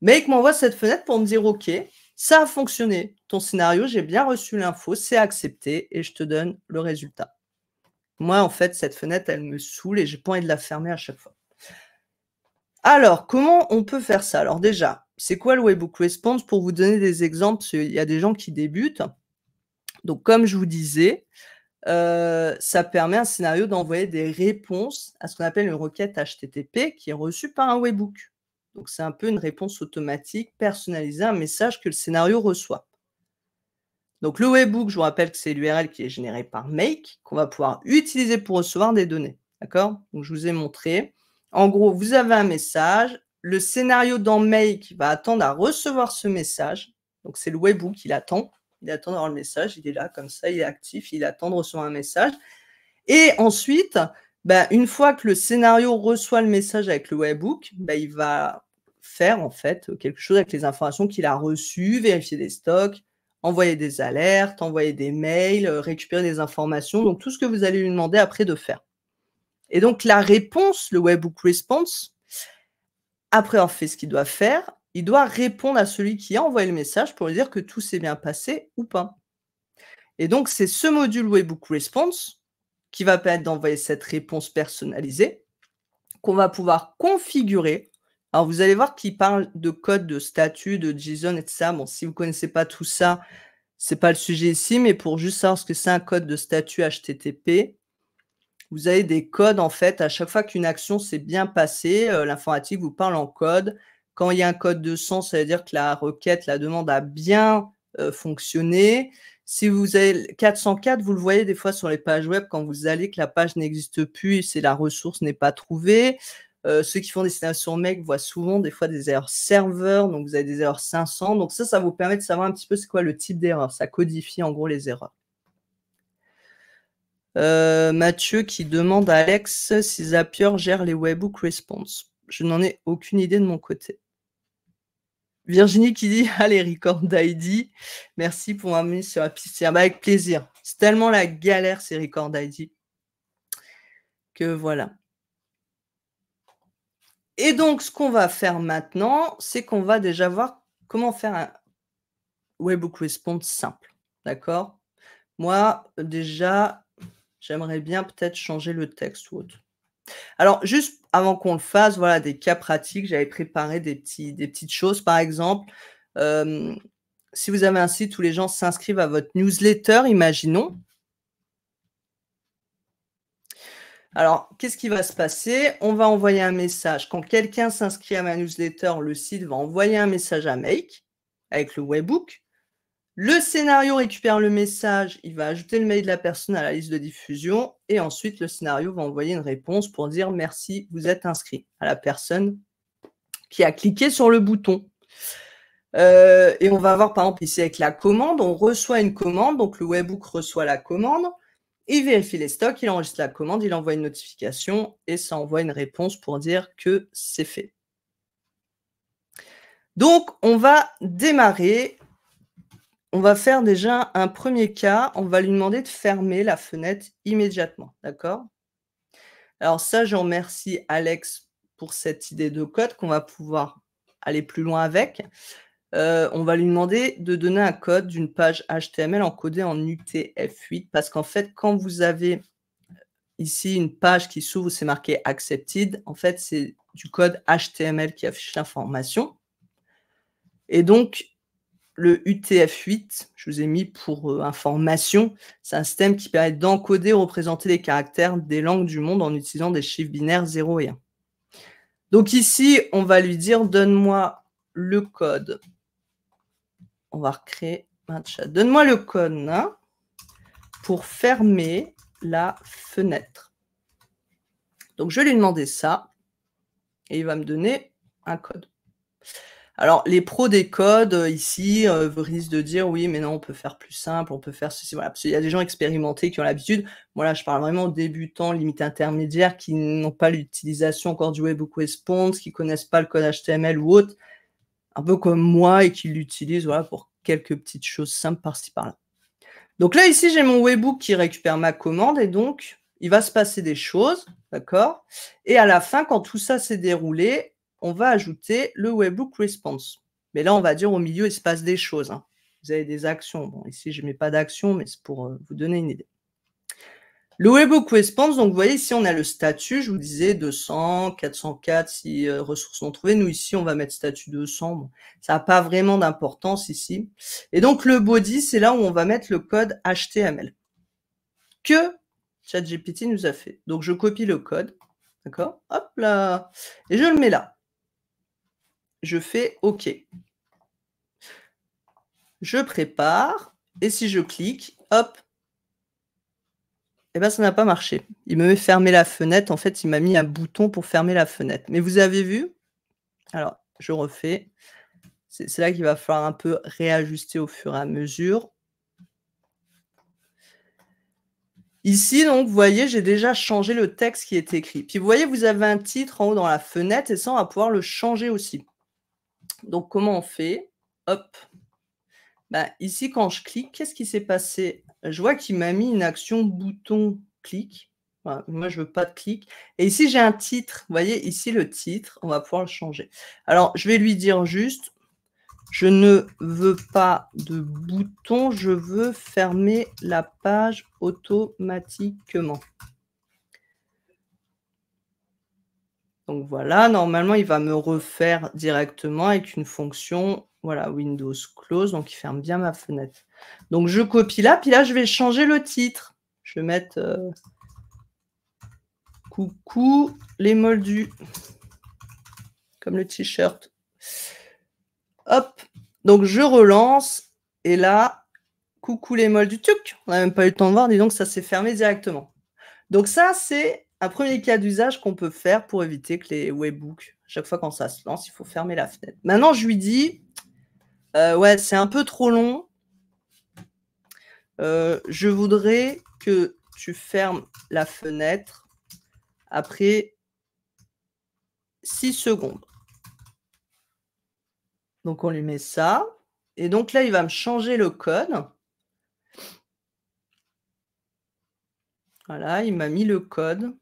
Make m'envoie cette fenêtre pour me dire OK, ça a fonctionné. Ton scénario, j'ai bien reçu l'info, c'est accepté et je te donne le résultat. Moi, en fait, cette fenêtre, elle me saoule et j'ai pas envie de la fermer à chaque fois. Alors, comment on peut faire ça Alors déjà, c'est quoi le Webbook Response Pour vous donner des exemples, il y a des gens qui débutent. Donc, comme je vous disais, euh, ça permet à un scénario d'envoyer des réponses à ce qu'on appelle une requête HTTP qui est reçue par un webhook. Donc, c'est un peu une réponse automatique personnalisée à un message que le scénario reçoit. Donc, le webhook, je vous rappelle que c'est l'URL qui est générée par Make, qu'on va pouvoir utiliser pour recevoir des données. D'accord Donc, je vous ai montré. En gros, vous avez un message. Le scénario dans Make va attendre à recevoir ce message. Donc, c'est le webhook qui l'attend. Il attend d'avoir le message, il est là comme ça, il est actif, il attend de recevoir un message. Et ensuite, bah, une fois que le scénario reçoit le message avec le webbook, bah, il va faire en fait quelque chose avec les informations qu'il a reçues, vérifier des stocks, envoyer des alertes, envoyer des mails, euh, récupérer des informations, donc tout ce que vous allez lui demander après de faire. Et donc la réponse, le webbook response, après on fait ce qu'il doit faire, il doit répondre à celui qui a envoyé le message pour lui dire que tout s'est bien passé ou pas. Et donc, c'est ce module Webbook Response qui va permettre d'envoyer cette réponse personnalisée qu'on va pouvoir configurer. Alors, vous allez voir qu'il parle de code, de statut, de JSON, et ça. Bon, si vous ne connaissez pas tout ça, ce n'est pas le sujet ici, mais pour juste savoir ce que c'est un code de statut HTTP, vous avez des codes, en fait, à chaque fois qu'une action s'est bien passée, euh, l'informatique vous parle en code quand il y a un code de 100, ça veut dire que la requête, la demande a bien euh, fonctionné. Si vous avez 404, vous le voyez des fois sur les pages web quand vous allez que la page n'existe plus et c'est la ressource n'est pas trouvée. Euh, ceux qui font des sur mec voient souvent des fois des erreurs serveur, donc vous avez des erreurs 500. Donc ça, ça vous permet de savoir un petit peu c'est quoi le type d'erreur. Ça codifie en gros les erreurs. Euh, Mathieu qui demande à Alex si Zapier gère les webbook response. Je n'en ai aucune idée de mon côté. Virginie qui dit Allez, record d'ID. Merci pour m'amener sur la piste. avec plaisir. C'est tellement la galère, ces records d'ID. Que voilà. Et donc, ce qu'on va faire maintenant, c'est qu'on va déjà voir comment faire un webbook response simple. D'accord Moi, déjà, j'aimerais bien peut-être changer le texte ou autre. Alors, juste avant qu'on le fasse, voilà, des cas pratiques, j'avais préparé des, petites choses. Par exemple, si vous avez un site où les gens s'inscrivent à votre newsletter, imaginons. Alors, qu'est-ce qui va se passer On va envoyer un message. Quand quelqu'un s'inscrit à ma newsletter, le site va envoyer un message à Make avec le webbook le scénario récupère le message, il va ajouter le mail de la personne à la liste de diffusion et ensuite le scénario va envoyer une réponse pour dire merci, vous êtes inscrit à la personne qui a cliqué sur le bouton. Euh, et on va voir par exemple ici avec la commande, on reçoit une commande, donc le webbook reçoit la commande, il vérifie les stocks, il enregistre la commande, il envoie une notification et ça envoie une réponse pour dire que c'est fait. Donc on va démarrer on va faire déjà un premier cas. On va lui demander de fermer la fenêtre immédiatement. D'accord Alors ça, j'en remercie Alex pour cette idée de code qu'on va pouvoir aller plus loin avec. Euh, on va lui demander de donner un code d'une page HTML encodée en UTF-8 parce qu'en fait, quand vous avez ici une page qui s'ouvre, c'est marqué Accepted, en fait, c'est du code HTML qui affiche l'information. Et donc, le UTF-8, je vous ai mis pour euh, information, c'est un système qui permet d'encoder et représenter les caractères des langues du monde en utilisant des chiffres binaires 0 et 1. Donc ici, on va lui dire donne-moi le code. On va recréer un chat. Donne-moi le code hein, pour fermer la fenêtre. Donc je vais lui demander ça et il va me donner un code. Alors, les pros des codes euh, ici euh, risquent de dire oui, mais non, on peut faire plus simple, on peut faire ceci. Voilà, parce qu'il y a des gens expérimentés qui ont l'habitude. Moi, là, je parle vraiment aux débutants, limite intermédiaires, qui n'ont pas l'utilisation encore du Web Response, qui connaissent pas le code HTML ou autre, un peu comme moi, et qui l'utilisent voilà, pour quelques petites choses simples par-ci par-là. Donc là, ici, j'ai mon webbook qui récupère ma commande, et donc, il va se passer des choses, d'accord Et à la fin, quand tout ça s'est déroulé, on va ajouter le webhook response. Mais là, on va dire au milieu, il se passe des choses. Hein. Vous avez des actions. Bon, ici, je ne mets pas d'action, mais c'est pour euh, vous donner une idée. Le webhook response, donc vous voyez ici, on a le statut, je vous disais 200, 404 si euh, ressources sont trouvées. Nous, ici, on va mettre statut 200. ça n'a pas vraiment d'importance ici. Et donc, le body, c'est là où on va mettre le code HTML que ChatGPT nous a fait. Donc, je copie le code. D'accord Hop là Et je le mets là je fais OK. Je prépare, et si je clique, hop, eh ben, ça n'a pas marché. Il me met fermer la fenêtre. En fait, il m'a mis un bouton pour fermer la fenêtre. Mais vous avez vu Alors, je refais. C'est là qu'il va falloir un peu réajuster au fur et à mesure. Ici, donc, vous voyez, j'ai déjà changé le texte qui est écrit. Puis, vous voyez, vous avez un titre en haut dans la fenêtre et ça, on va pouvoir le changer aussi. Donc, comment on fait Hop. Bah, ici, quand je clique, qu'est-ce qui s'est passé Je vois qu'il m'a mis une action bouton clic. moi, je ne veux pas de clic. Et ici, j'ai un titre. Vous voyez, ici, le titre, on va pouvoir le changer. Alors, je vais lui dire juste, je ne veux pas de bouton, je veux fermer la page automatiquement. Donc voilà, normalement, il va me refaire directement avec une fonction, voilà, Windows Close, donc il ferme bien ma fenêtre. Donc je copie là, puis là, je vais changer le titre. Je vais mettre euh, Coucou les moldus, comme le t-shirt. Hop, donc je relance, et là, coucou les moldus, tuc, on n'a même pas eu le temps de voir, dis donc ça s'est fermé directement. Donc ça, c'est un premier cas d'usage qu'on peut faire pour éviter que les webbooks, chaque fois quand ça se lance, il faut fermer la fenêtre. Maintenant, je lui dis, euh, ouais, c'est un peu trop long. Euh, je voudrais que tu fermes la fenêtre après 6 secondes. Donc on lui met ça. Et donc là, il va me changer le code. Voilà, il m'a mis le code.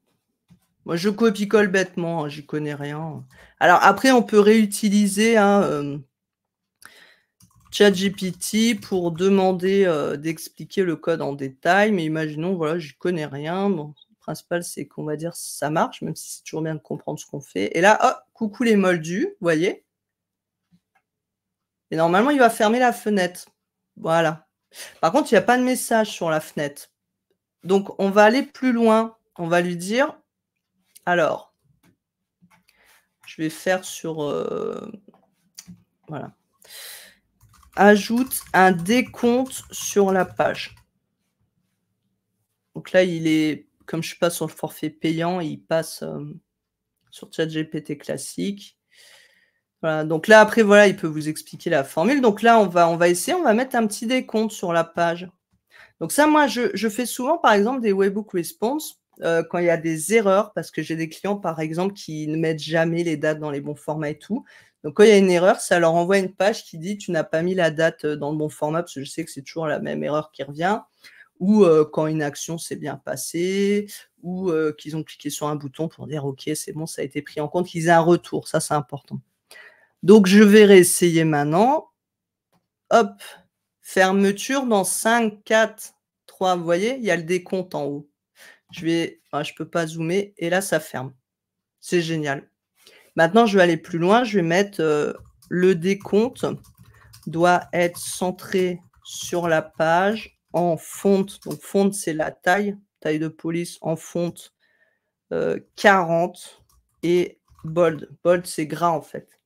Moi, je copie-colle bêtement, j'y connais rien. Alors après, on peut réutiliser un hein, euh, ChatGPT pour demander euh, d'expliquer le code en détail, mais imaginons, voilà, j'y connais rien. Bon, le principal, c'est qu'on va dire ça marche, même si c'est toujours bien de comprendre ce qu'on fait. Et là, coucou les moldus, vous voyez Et normalement, il va fermer la fenêtre. Voilà. Par contre, il n'y a pas de message sur la fenêtre. Donc, on va aller plus loin. On va lui dire, alors, je vais faire sur... Euh, voilà. Ajoute un décompte sur la page. Donc là, il est, comme je ne suis pas sur le forfait payant, il passe euh, sur ChatGPT classique. Voilà, donc là, après, voilà, il peut vous expliquer la formule. Donc là, on va, on va essayer, on va mettre un petit décompte sur la page. Donc ça, moi, je, je fais souvent, par exemple, des webbook response euh, quand il y a des erreurs, parce que j'ai des clients, par exemple, qui ne mettent jamais les dates dans les bons formats et tout. Donc, quand il y a une erreur, ça leur envoie une page qui dit tu n'as pas mis la date euh, dans le bon format, parce que je sais que c'est toujours la même erreur qui revient, ou euh, quand une action s'est bien passée, ou qu'ils ont cliqué sur un bouton pour dire ok, c'est bon, ça a été pris en compte, qu'ils aient un retour, ça c'est important. Donc, je vais réessayer maintenant. Hop, fermeture dans 5, 4, 3. Vous voyez, il y a le décompte en haut. Je vais, ah, je peux pas zoomer et là ça ferme. C'est génial. Maintenant, je vais aller plus loin. Je vais mettre euh, le décompte doit être centré sur la page en fonte. Donc fonte, c'est la taille, taille de police en fonte 40 euh, et bold. Bold, c'est gras en fait.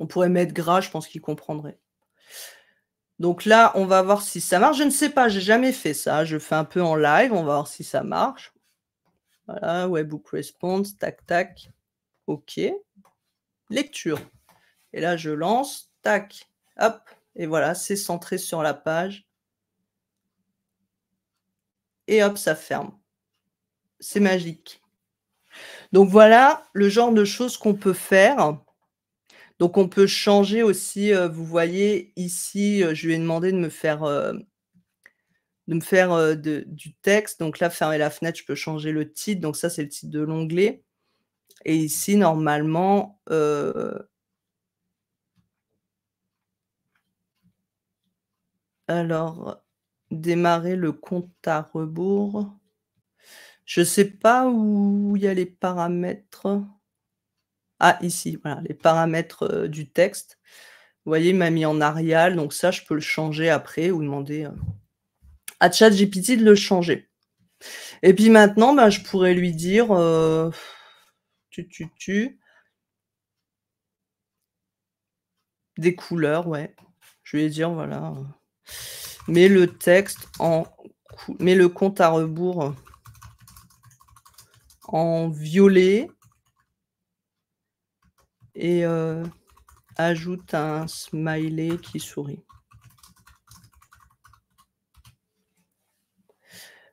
On pourrait mettre gras, je pense qu'il comprendrait. Donc là, on va voir si ça marche. Je ne sais pas, j'ai jamais fait ça. Je fais un peu en live, on va voir si ça marche. Voilà, webhook response, tac, tac. OK. Lecture. Et là, je lance, tac, hop. Et voilà, c'est centré sur la page. Et hop, ça ferme. C'est magique. Donc voilà le genre de choses qu'on peut faire donc on peut changer aussi, euh, vous voyez ici, euh, je lui ai demandé de me faire, euh, de me faire du texte. Donc là, fermer la fenêtre, je peux changer le titre. Donc ça, c'est le titre de l'onglet. Et ici, normalement, alors, démarrer le compte à rebours. Je ne sais pas où il y a les paramètres. Ah, ici, voilà, les paramètres euh, du texte. Vous voyez, il m'a mis en Arial, donc ça, je peux le changer après ou demander euh, à ChatGPT de le changer. Et puis maintenant, bah, je pourrais lui dire euh, tu, tu, tu, des couleurs, ouais. Je vais lui dire, voilà, mets le texte en, mets le compte à rebours en violet et euh, ajoute un smiley qui sourit.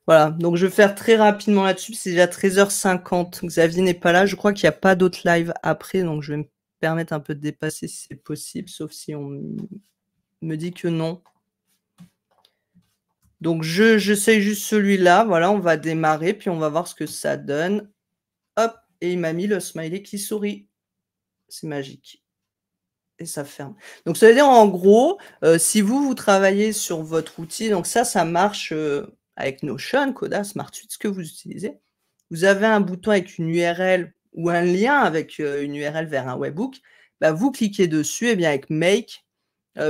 Voilà, donc je vais faire très rapidement là-dessus, c'est déjà 13h50. Xavier n'est pas là, je crois qu'il n'y a pas d'autres live après, donc je vais me permettre un peu de dépasser si c'est possible, sauf si on me dit que non. Donc je, sais juste celui-là, voilà, on va démarrer, puis on va voir ce que ça donne. Hop, et il m'a mis le smiley qui sourit c'est magique. Et ça ferme. Donc, ça veut dire, en gros, euh, si vous, vous travaillez sur votre outil, donc ça, ça marche euh, avec Notion, Coda, Smart Suite, ce que vous utilisez. Vous avez un bouton avec une URL ou un lien avec euh, une URL vers un webbook. Bah, vous cliquez dessus, et eh bien avec Make,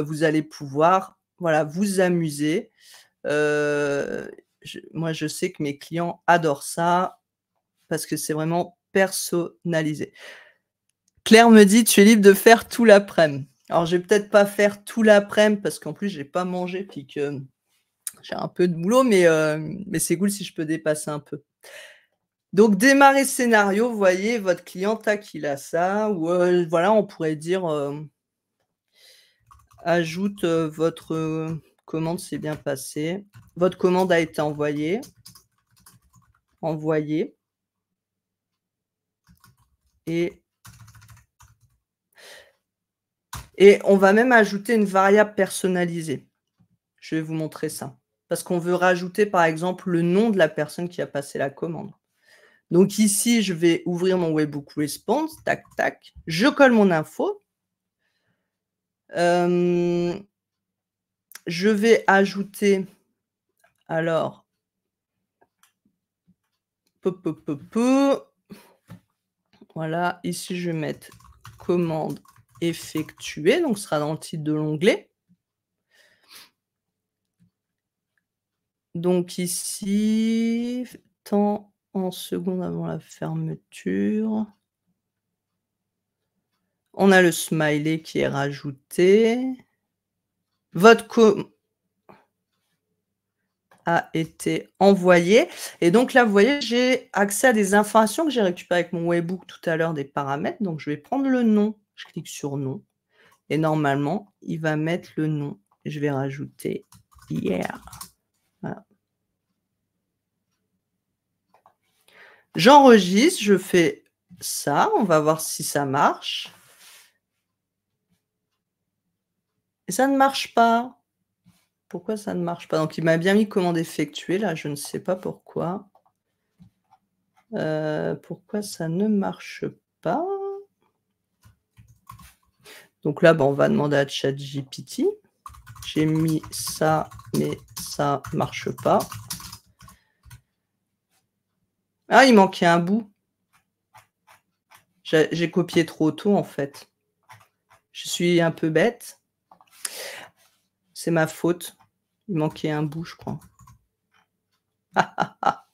vous allez pouvoir voilà, vous amuser. moi, je sais que mes clients adorent ça parce que c'est vraiment personnalisé. Claire me dit tu es libre de faire tout l'après-midi. Alors, je vais peut-être pas faire tout l'après-midi parce qu'en plus, j'ai pas mangé puis que j'ai un peu de boulot, mais, euh, mais c'est cool si je peux dépasser un peu. Donc, démarrer scénario, vous voyez, votre client, a il a ça. Ou euh, voilà, on pourrait dire euh, ajoute votre commande c'est bien passé. »« Votre commande a été envoyée. Envoyée. Et Et on va même ajouter une variable personnalisée. Je vais vous montrer ça. Parce qu'on veut rajouter, par exemple, le nom de la personne qui a passé la commande. Donc ici, je vais ouvrir mon webbook response, tac, tac. Je colle mon info. Euh, je vais ajouter, alors, peu, voilà, ici, je vais mettre commande effectué donc ce sera dans le titre de l'onglet. Donc ici, temps en seconde avant la fermeture. On a le smiley qui est rajouté. Votre a été envoyé. Et donc là, vous voyez, j'ai accès à des informations que j'ai récupérées avec mon webbook tout à l'heure des paramètres. Donc je vais prendre le nom je clique sur nom. Et normalement, il va mettre le nom. Je vais rajouter hier. J'enregistre, je fais ça. On va voir si ça marche. ça ne marche pas. Pourquoi ça ne marche pas Donc, il m'a bien mis commande effectuée. Là, je ne sais pas pourquoi. Euh, pourquoi ça ne marche pas donc là, bah, on va demander à ChatGPT. J'ai mis ça, mais ça ne marche pas. Ah, il manquait un bout. J'ai copié trop tôt, en fait. Je suis un peu bête. C'est ma faute. Il manquait un bout, je crois.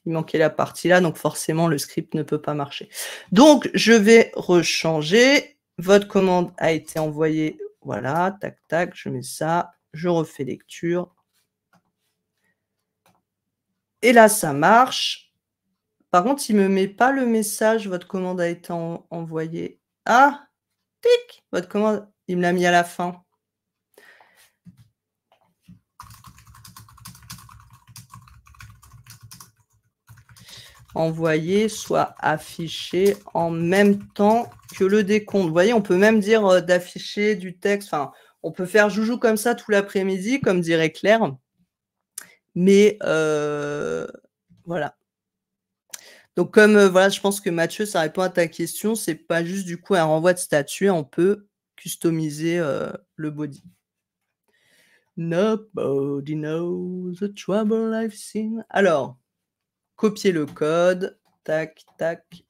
Il manquait la partie là, donc forcément, le script ne peut pas marcher. Donc, je vais rechanger. Votre commande a été envoyée. Voilà, tac, tac, je mets ça. Je refais lecture. Et là, ça marche. Par contre, il ne me met pas le message, votre commande a été envoyée. Ah, tic, votre commande, il me l'a mis à la fin. envoyé soit affiché en même temps que le décompte. Vous voyez, on peut même dire euh, d'afficher du texte. Enfin, on peut faire joujou comme ça tout l'après-midi, comme dirait Claire. Mais euh, voilà. Donc, comme euh, voilà, je pense que Mathieu, ça répond à ta question. C'est pas juste du coup un renvoi de statut. Hein, on peut customiser le body. Nobody knows the trouble I've seen. Alors, copier le code. Tac, tac.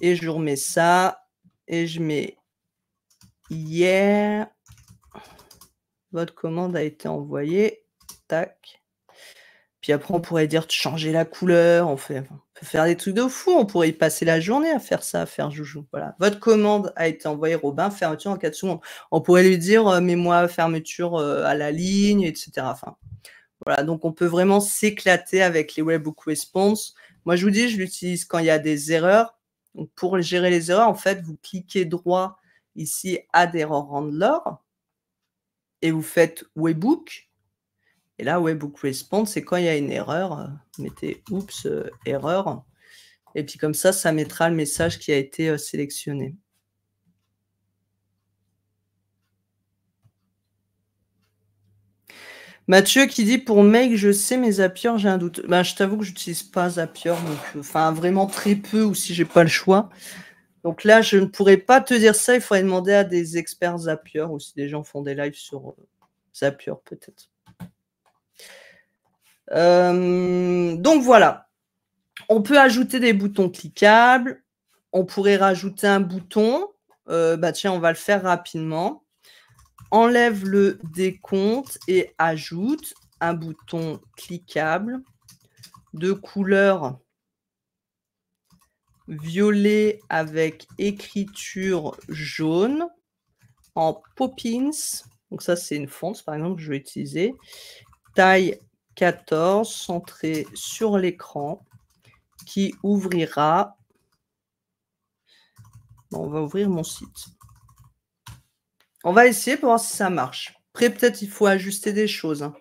Et je remets ça. Et je mets hier. Votre commande a été envoyée. Tac. Puis après, on pourrait dire changer la couleur. On, fait, peut faire des trucs de fou. On pourrait y passer la journée à faire ça, à faire joujou. Voilà. Votre commande a été envoyée, Robin, fermeture en 4 secondes. On pourrait lui dire, euh, mets-moi fermeture euh, à la ligne, etc. Enfin, voilà, donc on peut vraiment s'éclater avec les webhook response. Moi, je vous dis, je l'utilise quand il y a des erreurs. Donc, pour gérer les erreurs, en fait, vous cliquez droit ici Add error handler et vous faites webhook. Et là, webhook response, c'est quand il y a une erreur. Vous mettez oups, euh, erreur. Et puis comme ça, ça mettra le message qui a été euh, sélectionné. Mathieu qui dit pour make, je sais, mes Zapier, j'ai un doute. Bah, je t'avoue que j'utilise pas Zapier, donc euh, enfin vraiment très peu ou si j'ai pas le choix. Donc là, je ne pourrais pas te dire ça. Il faudrait demander à des experts Zapier ou si des gens font des lives sur euh, Zapier, peut-être. Euh, donc voilà. On peut ajouter des boutons cliquables. On pourrait rajouter un bouton. bah tiens, on va le faire rapidement enlève le décompte et ajoute un bouton cliquable de couleur violet avec écriture jaune en Poppins. Donc ça, c'est une fonte, par exemple, que je vais utiliser. Taille 14, centrée sur l'écran, qui ouvrira... on va ouvrir mon site. On va essayer pour voir si ça marche. Après, peut-être il faut ajuster des choses. Hein.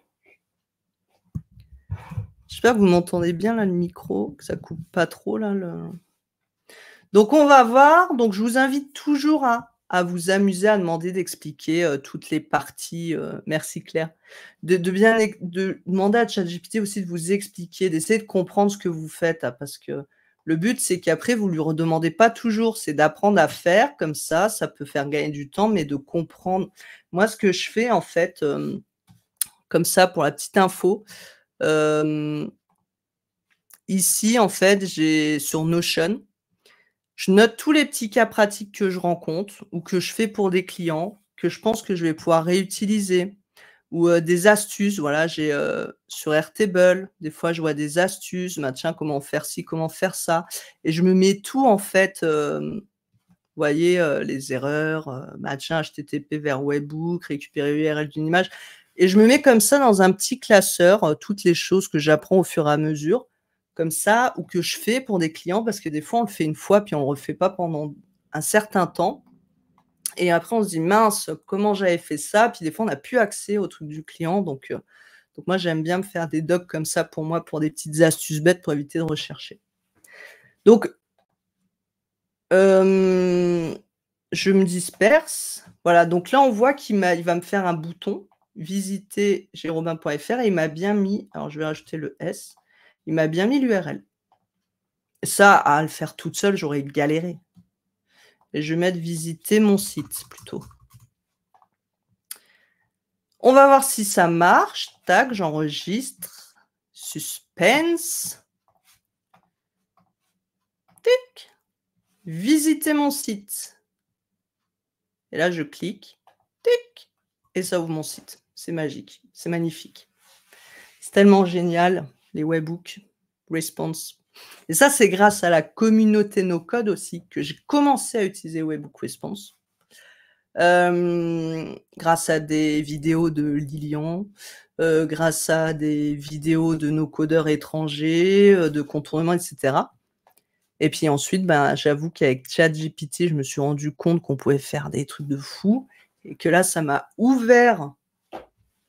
J'espère que vous m'entendez bien là le micro, que ça coupe pas trop là. Donc on va voir. Donc je vous invite toujours à, à vous amuser à demander d'expliquer euh, toutes les parties. Euh, merci Claire. De, bien de demander à ChatGPT aussi de vous expliquer, d'essayer de comprendre ce que vous faites, hein, parce que le but, c'est qu'après, vous ne lui redemandez pas toujours, c'est d'apprendre à faire comme ça, ça peut faire gagner du temps, mais de comprendre. Moi, ce que je fais, en fait, euh, comme ça, pour la petite info, euh, ici, en fait, j'ai sur Notion, je note tous les petits cas pratiques que je rencontre ou que je fais pour des clients, que je pense que je vais pouvoir réutiliser, ou euh, des astuces. Voilà, j'ai euh, sur Airtable, des fois je vois des astuces, bah, comment faire ci, comment faire ça. Et je me mets tout en fait, euh, vous voyez, les erreurs, bah, HTTP vers webbook, récupérer l'URL d'une image. Et je me mets comme ça dans un petit classeur toutes les choses que j'apprends au fur et à mesure, comme ça, ou que je fais pour des clients, parce que des fois on le fait une fois, puis on ne refait pas pendant un certain temps. Et après, on se dit, mince, comment j'avais fait ça Puis des fois, on n'a plus accès au truc du client. Donc, euh, donc moi, j'aime bien me faire des docs comme ça pour moi, pour des petites astuces bêtes pour éviter de rechercher. Donc, euh, je me disperse. Voilà, donc là, on voit qu'il va me faire un bouton, visiter jérobin.fr, et il m'a bien mis, alors je vais rajouter le S, il m'a bien mis l'URL. Ça, à le faire toute seule, j'aurais galéré. Et je vais mettre visiter mon site plutôt. On va voir si ça marche. Tac, j'enregistre. Suspense. Tic. Visiter mon site. Et là, je clique. Tic. Et ça ouvre mon site. C'est magique. C'est magnifique. C'est tellement génial, les webhooks. Response. Et ça, c'est grâce à la communauté No Code aussi que j'ai commencé à utiliser Webhook Response. Euh, grâce à des vidéos de Lilian, euh, grâce à des vidéos de nos codeurs étrangers, euh, de contournement, etc. Et puis ensuite, ben, j'avoue qu'avec ChatGPT, je me suis rendu compte qu'on pouvait faire des trucs de fou et que là, ça m'a ouvert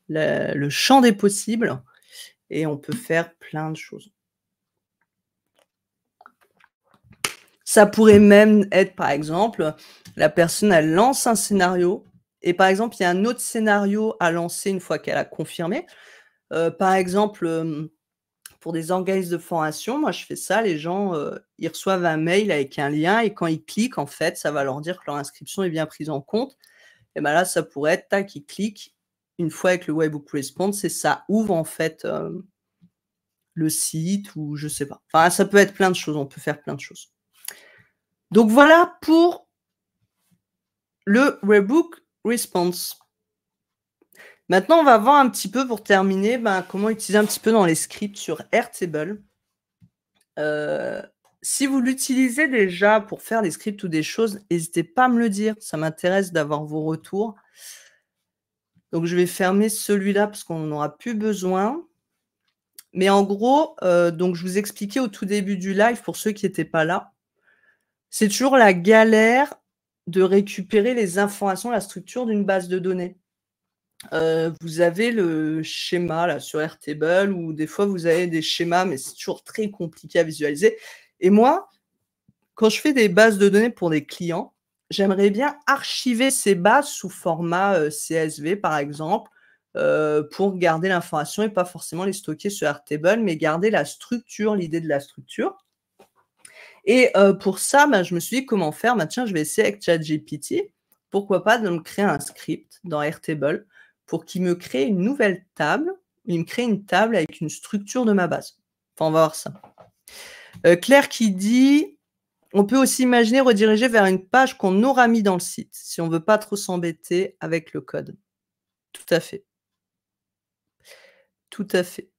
le champ des possibles et on peut faire plein de choses. Ça pourrait même être, par exemple, la personne, elle lance un scénario, et par exemple, il y a un autre scénario à lancer une fois qu'elle a confirmé. Euh, par exemple, euh, pour des organismes de formation, moi je fais ça, les gens, euh, ils reçoivent un mail avec un lien et quand ils cliquent, en fait, ça va leur dire que leur inscription est bien prise en compte. Et bien là, ça pourrait être, tac, ils cliquent, une fois avec le webbook response, c'est ça ouvre en fait le site ou je sais pas. Enfin, ça peut être plein de choses, on peut faire plein de choses. Donc voilà pour le Rebook Response. Maintenant, on va voir un petit peu pour terminer ben, comment utiliser un petit peu dans les scripts sur Airtable. Euh, si vous l'utilisez déjà pour faire des scripts ou des choses, n'hésitez pas à me le dire. Ça m'intéresse d'avoir vos retours. Donc, je vais fermer celui-là parce qu'on n'en aura plus besoin. Mais en gros, euh, donc je vous expliquais au tout début du live, pour ceux qui n'étaient pas là, c'est toujours la galère de récupérer les informations, la structure d'une base de données. Euh, vous avez le schéma sur Airtable ou des fois vous avez des schémas, mais c'est toujours très compliqué à visualiser. Et moi, quand je fais des bases de données pour des clients, j'aimerais bien archiver ces bases sous format euh, CSV par exemple euh, pour garder l'information et pas forcément les stocker sur Airtable, mais garder la structure, l'idée de la structure. Et euh, pour ça, bah, je me suis dit comment faire Maintenant, bah, Tiens, je vais essayer avec ChatGPT. Pourquoi pas de me créer un script dans Airtable pour qu'il me crée une nouvelle table. Il me crée une table avec une structure de ma base. Enfin, on va voir ça. Euh, Claire qui dit on peut aussi imaginer rediriger vers une page qu'on aura mis dans le site si on ne veut pas trop s'embêter avec le code. Tout à fait. Tout à fait.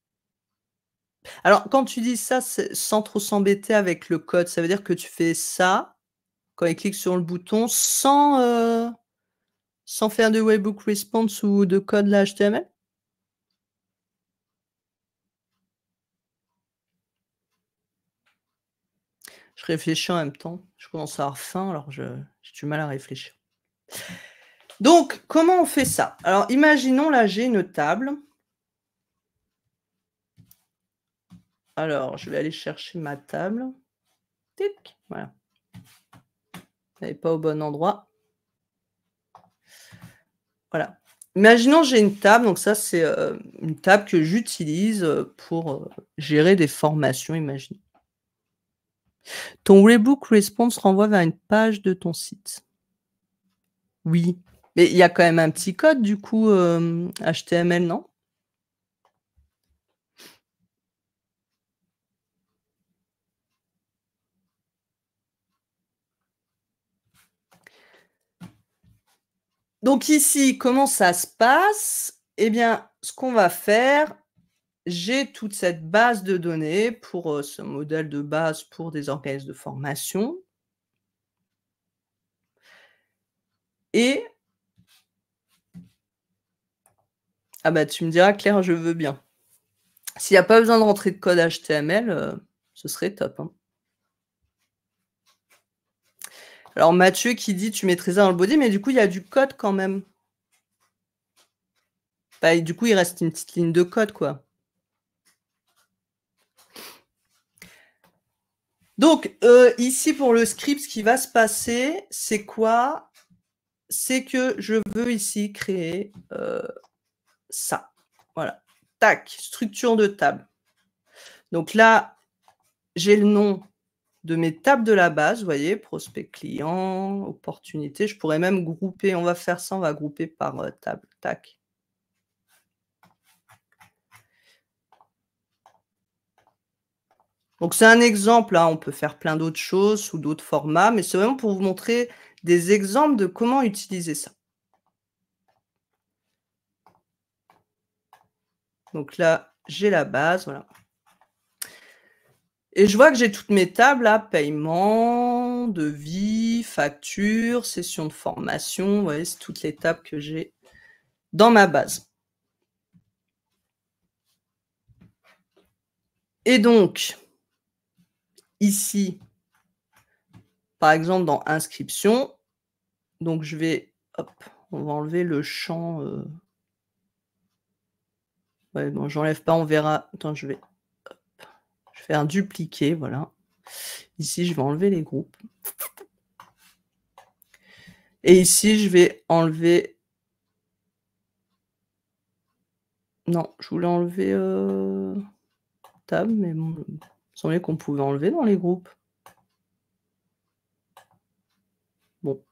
Alors, quand tu dis ça, sans trop s'embêter avec le code, ça veut dire que tu fais ça quand il clique sur le bouton sans, euh, faire de webhook response ou de code HTML Je réfléchis en même temps. Je commence à avoir faim, alors j'ai du mal à réfléchir. Donc, comment on fait ça Alors, imaginons là, j'ai une table Alors, je vais aller chercher ma table. Tic, voilà. Elle n'est pas au bon endroit. Voilà. Imaginons j'ai une table, donc ça c'est euh, une table que j'utilise euh, pour euh, gérer des formations, imaginez. Ton Rebook Response renvoie vers une page de ton site. Oui, mais il y a quand même un petit code du coup HTML, non Donc ici, comment ça se passe Eh bien, ce qu'on va faire, j'ai toute cette base de données pour euh, ce modèle de base pour des organismes de formation. Et... Ah bah tu me diras Claire, je veux bien. S'il n'y a pas besoin de rentrer de code HTML, euh, ce serait top. Hein. Alors Mathieu qui dit tu maîtrisais dans le body, mais du coup il y a du code quand même. Bah, du coup il reste une petite ligne de code quoi. Donc euh, ici pour le script, ce qui va se passer, c'est quoi C'est que je veux ici créer euh, ça. Voilà. Tac, structure de table. Donc là, j'ai le nom de mes tables de la base, vous voyez, prospect client, opportunité. Je pourrais même grouper, on va faire ça, on va grouper par euh, table. Tac. Donc c'est un exemple, hein. on peut faire plein d'autres choses sous d'autres formats, mais c'est vraiment pour vous montrer des exemples de comment utiliser ça. Donc là, j'ai la base, voilà. Et je vois que j'ai toutes mes tables là, paiement, devis, facture, session de formation. Vous voyez, c'est toutes les tables que j'ai dans ma base. Et donc, ici, par exemple, dans inscription, donc je vais, hop, on va enlever le champ. Euh... Ouais, bon, j'enlève pas, on verra. Attends, je vais faire dupliquer, voilà. Ici, je vais enlever les groupes. Et ici, je vais enlever... Non, je voulais enlever euh, table mais bon, il semblait qu'on pouvait enlever dans les groupes. Bon.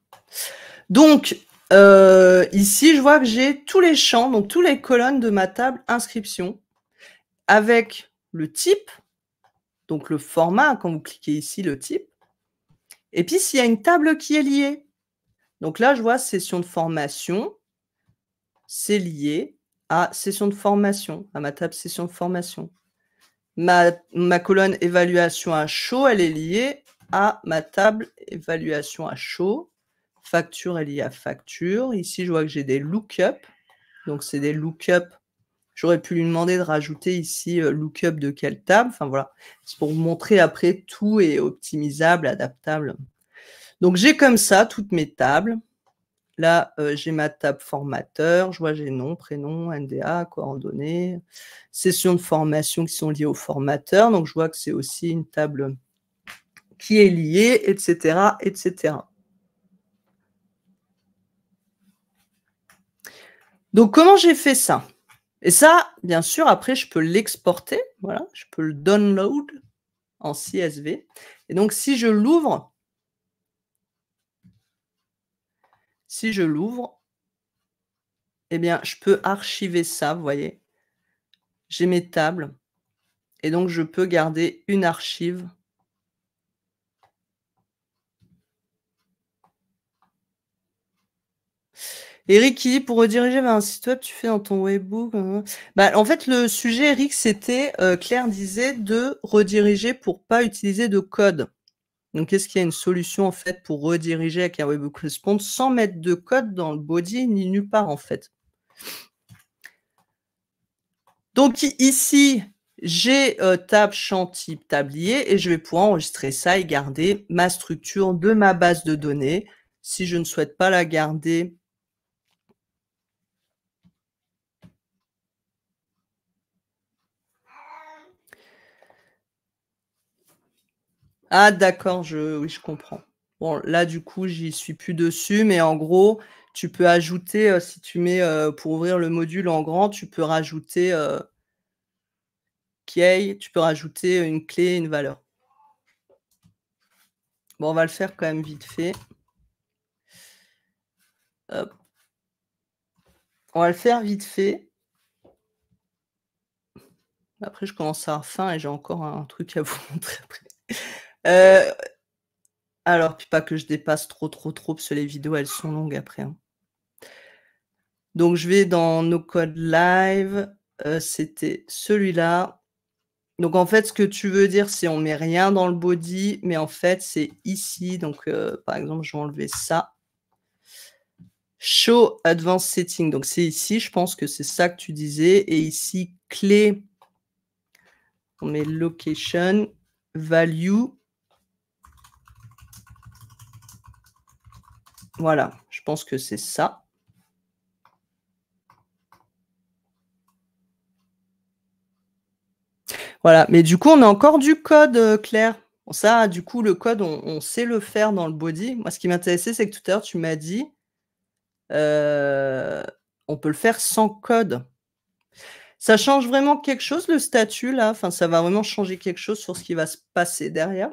Donc, euh, ici, je vois que j'ai tous les champs, donc toutes les colonnes de ma table inscription avec le type donc le format, quand vous cliquez ici, le type. Et puis, s'il y a une table qui est liée. Donc là, je vois session de formation, c'est lié à session de formation, à ma table session de formation. Ma, ma colonne évaluation à chaud, elle est liée à ma table évaluation à chaud. Facture est liée à facture. Ici, je vois que j'ai des look-up. Donc, c'est des lookup J'aurais pu lui demander de rajouter ici euh, lookup de quelle table. Enfin voilà, c'est pour vous montrer après tout est optimisable, adaptable. Donc j'ai comme ça toutes mes tables. Là, euh, j'ai ma table formateur, je vois j'ai nom, prénom, NDA, coordonnées, sessions de formation qui sont liées au formateur. Donc je vois que c'est aussi une table qui est liée, etc., etc. Donc comment j'ai fait ça et ça, bien sûr, après, je peux l'exporter. Voilà, je peux le download en CSV. Et donc, si je l'ouvre, si je l'ouvre, eh bien, je peux archiver ça, vous voyez. J'ai mes tables. Et donc, je peux garder une archive Eric qui pour rediriger vers un site web, tu fais dans ton webbook. Euh, bah, en fait, le sujet, Eric, c'était, euh, Claire disait, de rediriger pour pas utiliser de code. Donc, est-ce qu'il y a une solution en fait pour rediriger avec un webbook response sans mettre de code dans le body ni nulle part en fait Donc ici, j'ai tab euh, table champ type tablier et je vais pouvoir enregistrer ça et garder ma structure de ma base de données. Si je ne souhaite pas la garder Ah d'accord, je, oui, je comprends. Bon, là, du coup, j'y suis plus dessus, mais en gros, tu peux ajouter, euh, si tu mets euh, pour ouvrir le module en grand, tu peux rajouter euh, tu peux rajouter une clé, une valeur. Bon, on va le faire quand même vite fait. On va le faire vite fait. Après, je commence à la fin et j'ai encore un truc à vous montrer après. Euh, alors, puis pas que je dépasse trop, trop, trop, parce que les vidéos, elles sont longues après. Hein. Donc, je vais dans nos codes live. Euh, c'était celui-là. Donc, en fait, ce que tu veux dire, c'est on met rien dans le body, mais en fait, c'est ici. Donc, euh, par exemple, je vais enlever ça. Show Advanced Setting. Donc, c'est ici, je pense que c'est ça que tu disais. Et ici, clé, on met location, value. Voilà, je pense que c'est ça. Voilà, mais du coup, on a encore du code, euh, Claire. ça, du coup, le code, on, sait le faire dans le body. Moi, ce qui m'intéressait, c'est que tout à l'heure, tu m'as dit, euh, on peut le faire sans code. Ça change vraiment quelque chose, le statut, là enfin, Ça va vraiment changer quelque chose sur ce qui va se passer derrière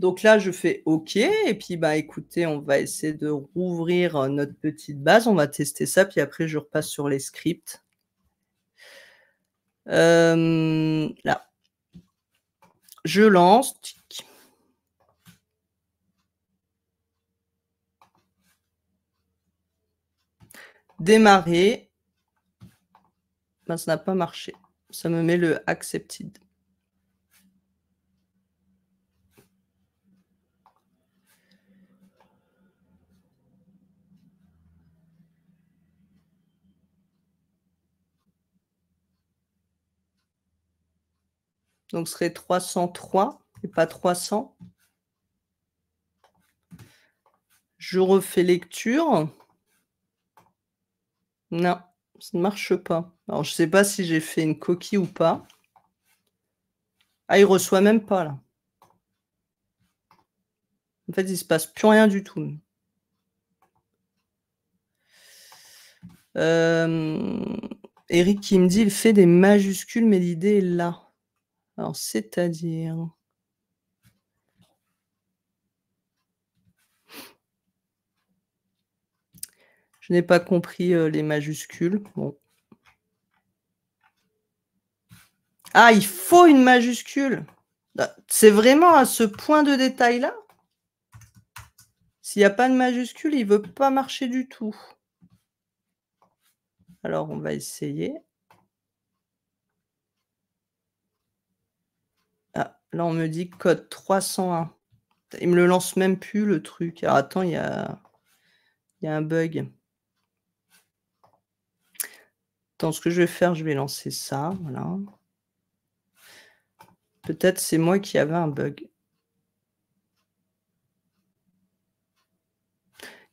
donc là, je fais OK. Et puis, bah, écoutez, on va essayer de rouvrir euh, notre petite base. On va tester ça. Puis après, je repasse sur les scripts. Euh, là. Je lance. Démarrer. ça n'a pas marché. Ça me met le accepted. Donc, ce serait 303 et pas 300. Je refais lecture. Non, ça ne marche pas. Alors, je ne sais pas si j'ai fait une coquille ou pas. Ah, il ne reçoit même pas là. En fait, il ne se passe plus rien du tout. Euh, Eric qui me dit il fait des majuscules, mais l'idée est là. Alors, c'est-à-dire. Je n'ai pas compris euh, les majuscules. Bon. Ah, il faut une majuscule. Bah, c'est vraiment à ce point de détail-là. S'il n'y a pas de majuscule, il ne veut pas marcher du tout. Alors, on va essayer. Là, on me dit code 301. Il me le lance même plus, le truc. Alors, attends, il y a, y a un bug. Attends, ce que je vais faire, je vais lancer ça. Voilà. Peut-être c'est moi qui avais un bug.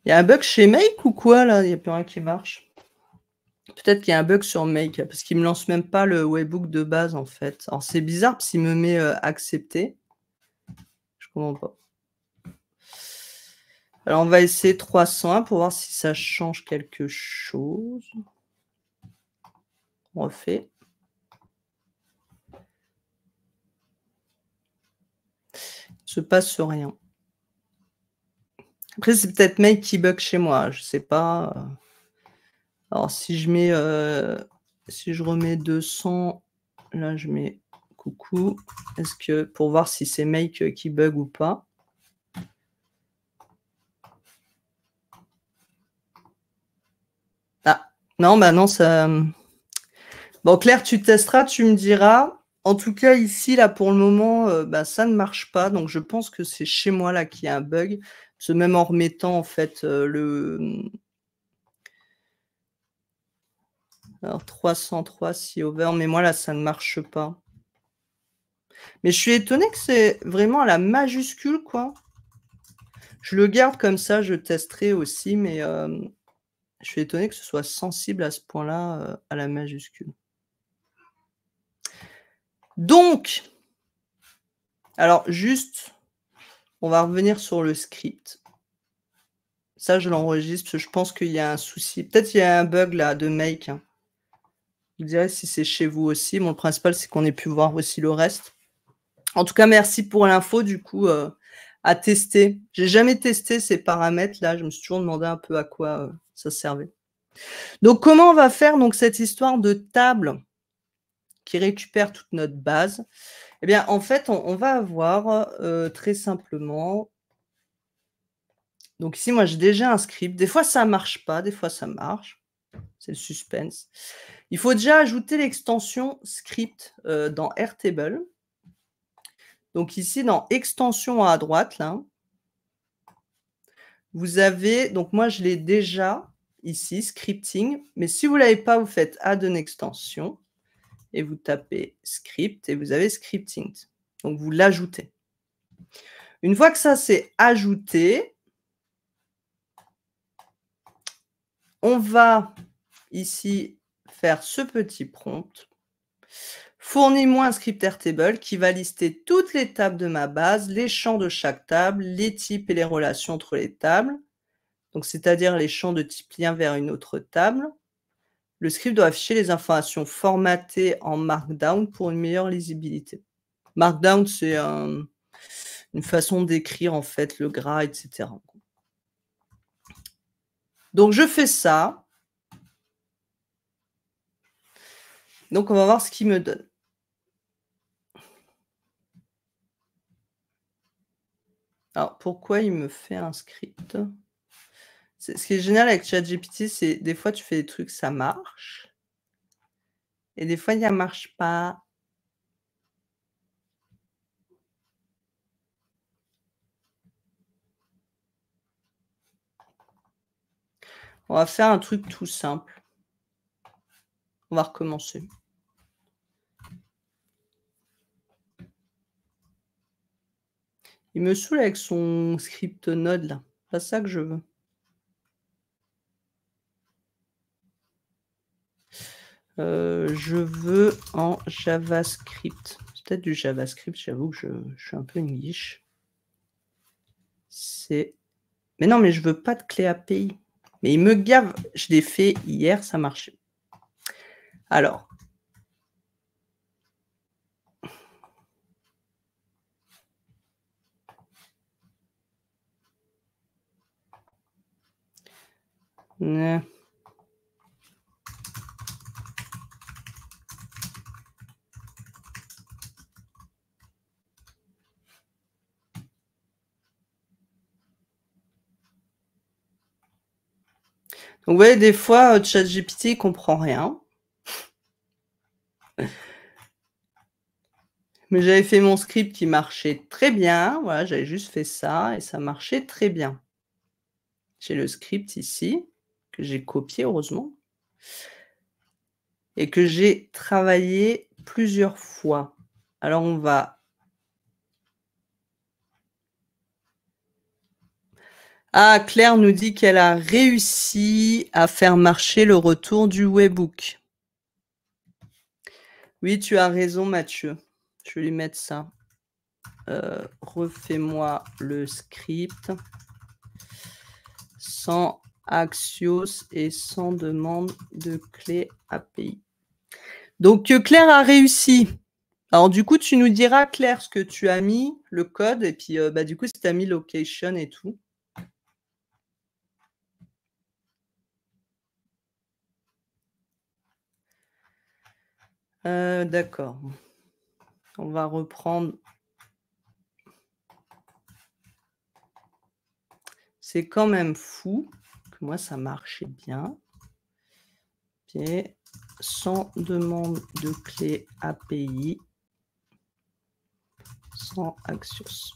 Il y a un bug chez Make ou quoi, là Il n'y a plus rien qui marche. Peut-être qu'il y a un bug sur Make, parce qu'il ne me lance même pas le webbook de base, en fait. Alors, c'est bizarre, parce qu'il me met accepté. Euh, accepter. Je comprends pas. Alors, on va essayer 301 pour voir si ça change quelque chose. On refait. Il se passe rien. Après, c'est peut-être Make qui bug chez moi. Je ne sais pas. Alors, si je mets, euh, si je remets 200, là, je mets coucou. Est-ce que, pour voir si c'est make qui bug ou pas. Ah, non, bah non, ça. Bon, Claire, tu testeras, tu me diras. En tout cas, ici, là, pour le moment, euh, bah, ça ne marche pas. Donc, je pense que c'est chez moi, là, qu'il y a un bug. même en remettant, en fait, euh, le Alors 303 si over, mais moi là, ça ne marche pas. Mais je suis étonné que c'est vraiment à la majuscule, quoi. Je le garde comme ça, je testerai aussi, mais euh, je suis étonné que ce soit sensible à ce point-là, euh, à la majuscule. Donc, alors juste, on va revenir sur le script. Ça, je l'enregistre parce que je pense qu'il y a un souci. Peut-être qu'il y a un bug là de make vous direz si c'est chez vous aussi. Le principal, c'est qu'on ait pu voir aussi le reste. En tout cas, merci pour l'info, du coup, euh, à tester. J'ai jamais testé ces paramètres-là. Je me suis toujours demandé un peu à quoi euh, ça servait. Donc, comment on va faire donc, cette histoire de table qui récupère toute notre base Eh bien, en fait, on, va avoir euh, très simplement donc ici, moi, j'ai déjà un script. Des fois, ça ne marche pas, des fois, ça marche. C'est le suspense. Il faut déjà ajouter l'extension script euh, dans Airtable. Donc ici, dans extension à droite, là, vous avez, donc moi je l'ai déjà ici, scripting, mais si vous ne l'avez pas, vous faites add an extension et vous tapez script et vous avez scripting. Donc vous l'ajoutez. Une fois que ça c'est ajouté, on va ici faire ce petit prompt. Fournis-moi un script table qui va lister toutes les tables de ma base, les champs de chaque table, les types et les relations entre les tables, donc c'est-à-dire les champs de type lien vers une autre table. Le script doit afficher les informations formatées en Markdown pour une meilleure lisibilité. Markdown, c'est une façon d'écrire en fait le gras, etc. Donc je fais ça. Donc, on va voir ce qu'il me donne. Alors, pourquoi il me fait un script Ce qui est génial avec ChatGPT, c'est des fois, tu fais des trucs, ça marche. Et des fois, il ne marche pas. On va faire un truc tout simple. On va recommencer. Il me saoule avec son script node là. Pas ça que je veux. Euh, je veux en JavaScript. C'est peut-être du JavaScript, j'avoue que je, suis un peu une guiche. C'est. Mais non, mais je veux pas de clé API. Mais il me gave. Je l'ai fait hier, ça marchait alors, euh. vous voyez, des fois, euh, ChatGPT comprend rien. Mais j'avais fait mon script qui marchait très bien. Voilà, j'avais juste fait ça et ça marchait très bien. J'ai le script ici que j'ai copié, heureusement, et que j'ai travaillé plusieurs fois. Alors, on va. Ah, Claire nous dit qu'elle a réussi à faire marcher le retour du webbook. Oui, tu as raison, Mathieu. Je vais lui mettre ça. Euh, refais-moi le script sans Axios et sans demande de clé API. Donc, euh, Claire a réussi. Alors, du coup, tu nous diras, Claire, ce que tu as mis, le code, et puis, euh, bah, du coup, si tu as mis location et tout. Euh, d'accord. On va reprendre. C'est quand même fou que moi, ça marchait bien. sans demande de clé API, sans Axios.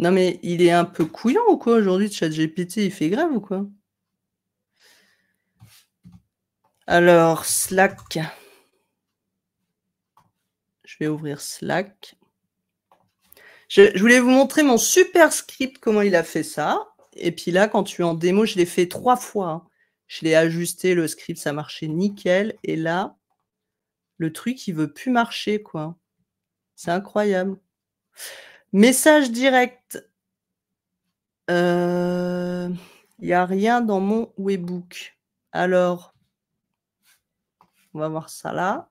Non mais il est un peu couillant ou quoi aujourd'hui, ChatGPT, il fait grève ou quoi Alors, Slack. Je vais ouvrir Slack. Je, voulais vous montrer mon super script, comment il a fait ça. Et puis là, quand tu es en démo, je l'ai fait trois fois. Je l'ai ajusté, le script, ça marchait nickel. Et là, le truc, il veut plus marcher, quoi. C'est incroyable. Message direct. Il euh, n'y a rien dans mon webbook. Alors, on va voir ça là.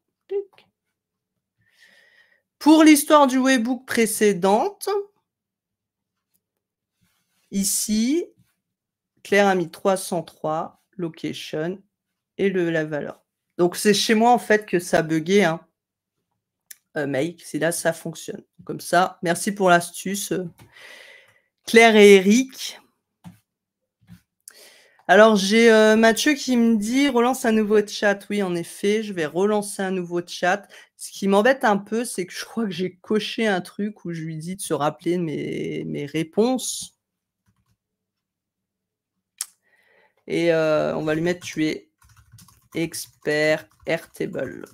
Pour l'histoire du webbook précédente, ici, Claire a mis 303, location et le, la valeur. Donc, c'est chez moi, en fait, que ça buguait. Hein. Euh, make, c'est là, ça fonctionne. Comme ça, merci pour l'astuce. Euh, Claire et Eric. Alors j'ai euh, Mathieu qui me dit relance un nouveau chat. Oui, en effet, je vais relancer un nouveau chat. Ce qui m'embête un peu, c'est que je crois que j'ai coché un truc où je lui dis de se rappeler mes, réponses. Et euh, on va lui mettre tu es expert Airtable.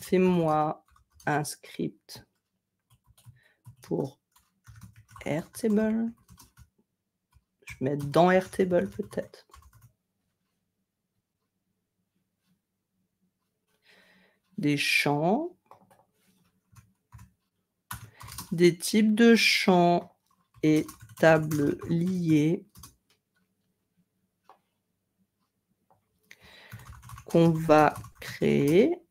Fais-moi un script pour Airtable mettre dans Airtable, peut-être. Des champs. Des types de champs et tables liées qu'on va créer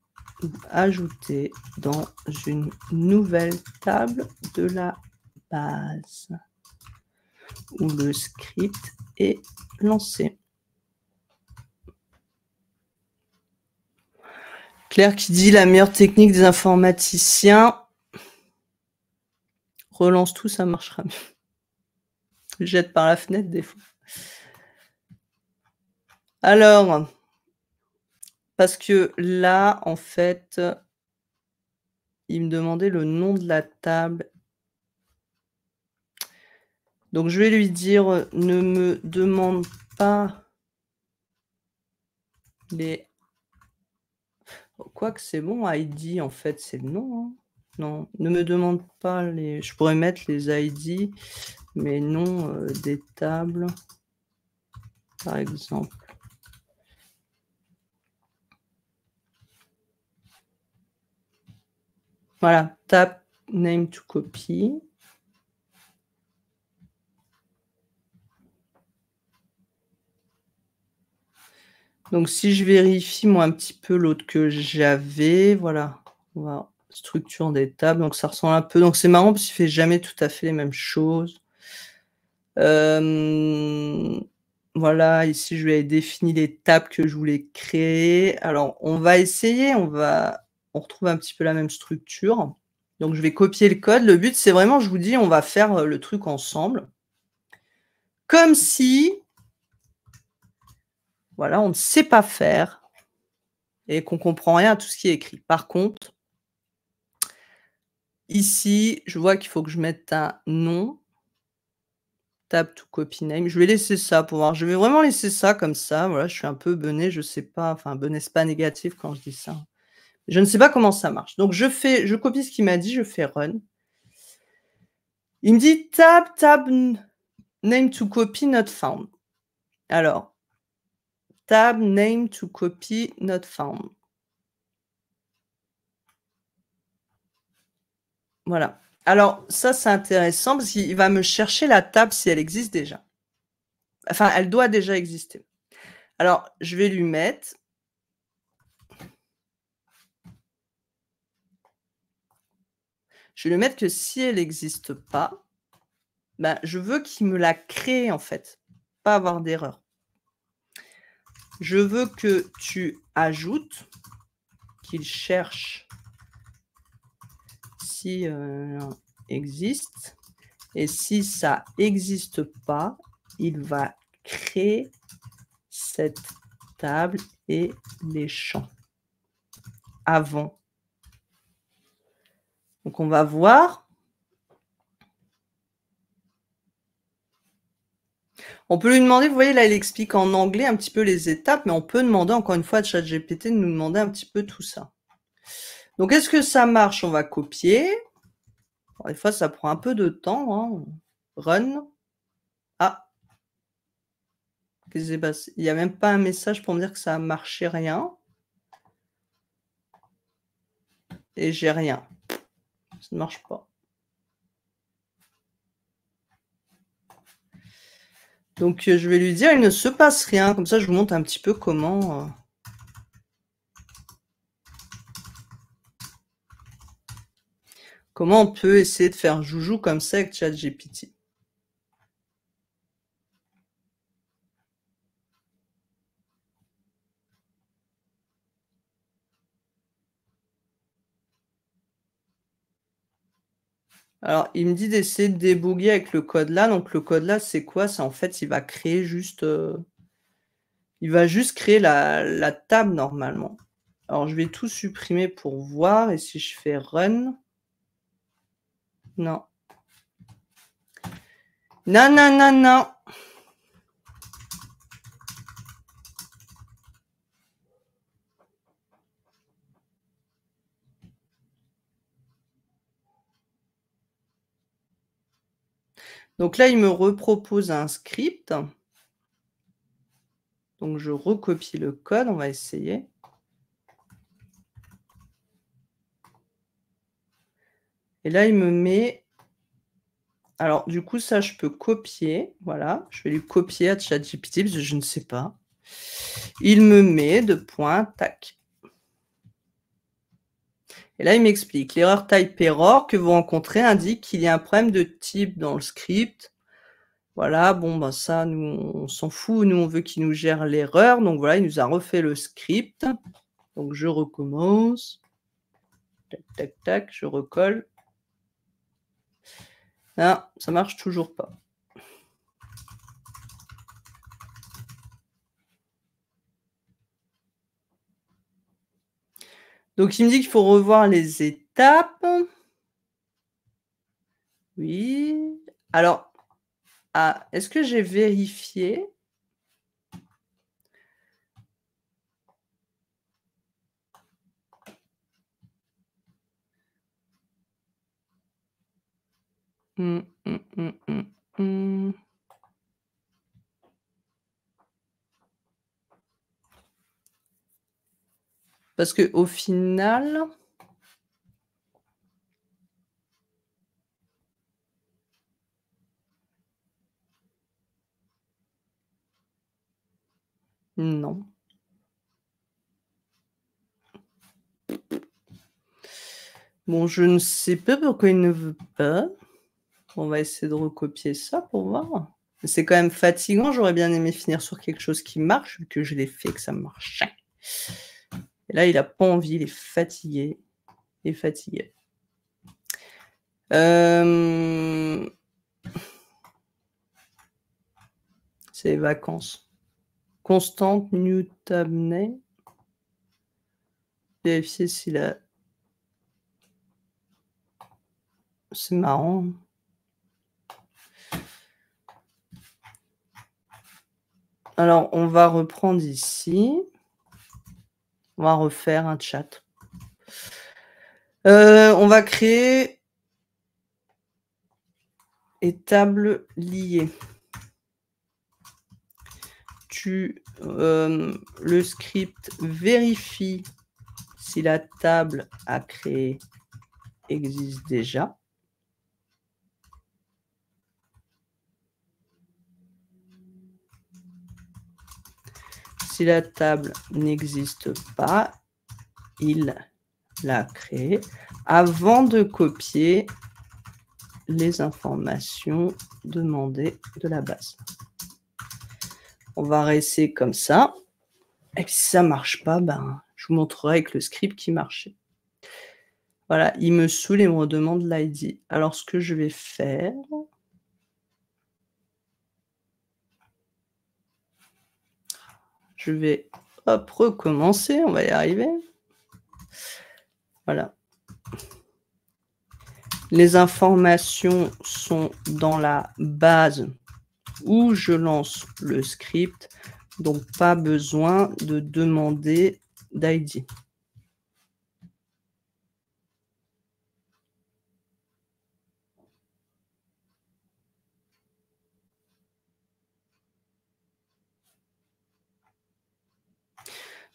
ou ajouter dans une nouvelle table de la base où le script est lancé. Claire qui dit la meilleure technique des informaticiens. Relance tout, ça marchera mieux. jette par la fenêtre des fois. Alors, parce que là, en fait, il me demandait le nom de la table donc je vais lui dire ne me demande pas les. Quoique c'est bon, ID en fait c'est le nom. Hein. Non, ne me demande pas les. Je pourrais mettre les ID, mais non euh, des tables, par exemple. Voilà, tap name to copy. Donc, si je vérifie, moi, un petit peu l'autre que j'avais, voilà. Structure des tables. Donc, ça ressemble un peu. Donc, c'est marrant parce qu'il ne fait jamais tout à fait les mêmes choses. Euh, voilà, ici, je vais défini les tables que je voulais créer. Alors, on va essayer. On va. On retrouve un petit peu la même structure. Donc, je vais copier le code. Le but, c'est vraiment, je vous dis, on va faire le truc ensemble. Comme si voilà, on ne sait pas faire et qu'on ne comprend rien à tout ce qui est écrit. Par contre, ici, je vois qu'il faut que je mette un nom. Tab to copy name. Je vais laisser ça pour voir. Je vais vraiment laisser ça comme ça. Voilà, je suis un peu bené, je ne sais pas. Enfin, bené, ce pas négatif quand je dis ça. Je ne sais pas comment ça marche. Donc, je fais, je copie ce qu'il m'a dit, je fais run. Il me dit tab, tab, name to copy not found. Alors, tab name to copy not found. Voilà. Alors, ça, c'est intéressant parce qu'il va me chercher la table si elle existe déjà. Enfin, elle doit déjà exister. Alors, je vais lui mettre. Je vais lui mettre que si elle n'existe pas, ben, je veux qu'il me la crée en fait, pas avoir d'erreur. Je veux que tu ajoutes qu'il cherche si euh, existe. Et si ça n'existe pas, il va créer cette table et les champs avant. Donc on va voir On peut lui demander, vous voyez là, il explique en anglais un petit peu les étapes, mais on peut demander encore une fois à ChatGPT de nous demander un petit peu tout ça. Donc est-ce que ça marche On va copier. des fois, ça prend un peu de temps. Hein. Run. Ah. Qu'est-ce qui s'est Il n'y a même pas un message pour me dire que ça a marché, rien. Et j'ai rien. Ça ne marche pas. Donc euh, je vais lui dire il ne se passe rien. Comme ça, je vous montre un petit peu comment. Euh, comment on peut essayer de faire joujou comme ça avec GPT. Alors, il me dit d'essayer de débugger avec le code là. Donc, le code là, c'est quoi C'est en fait, il va créer juste. Euh, il va juste créer la, la, table normalement. Alors, je vais tout supprimer pour voir. Et si je fais run. Non. Non, non, non, non. Donc là, il me repropose un script. Donc je recopie le code, on va essayer. Et là, il me met... Alors, du coup, ça, je peux copier. Voilà, je vais lui copier à ChatGPT je ne sais pas. Il me met de point... tac. Et là, il m'explique. L'erreur type error que vous rencontrez indique qu'il y a un problème de type dans le script. Voilà, bon, ben ça, nous, on s'en fout. Nous, on veut qu'il nous gère l'erreur. Donc voilà, il nous a refait le script. Donc je recommence. Tac, tac, tac, je recolle. Là, ah, ça marche toujours pas. Donc, il me dit qu'il faut revoir les étapes. Oui. Alors, ah, est-ce que j'ai vérifié hum, hum, hum, Parce qu'au final, Non. Bon, je ne sais pas pourquoi il ne veut pas. On va essayer de recopier ça pour voir. C'est quand même fatigant. J'aurais bien aimé finir sur quelque chose qui marche, vu que je l'ai fait que ça marchait. Et là, il n'a pas envie, il est fatigué. Il est fatigué. Euh, c'est les vacances. Constante Newtabney. Vérifier s'il la. C'est marrant. Alors, on va reprendre ici. On va refaire un chat. Euh, on va créer et table liée. Tu, euh, le script vérifie si la table à créer existe déjà. Si la table n'existe pas, il la crée avant de copier les informations demandées de la base. On va rester comme ça. Et si ça ne marche pas, ben, je vous montrerai avec le script qui marchait. Voilà, il me saoule et me redemande l'ID. Alors, ce que je vais faire, Je vais recommencer, on va y arriver. Voilà. Les informations sont dans la base où je lance le script, donc pas besoin de demander d'ID.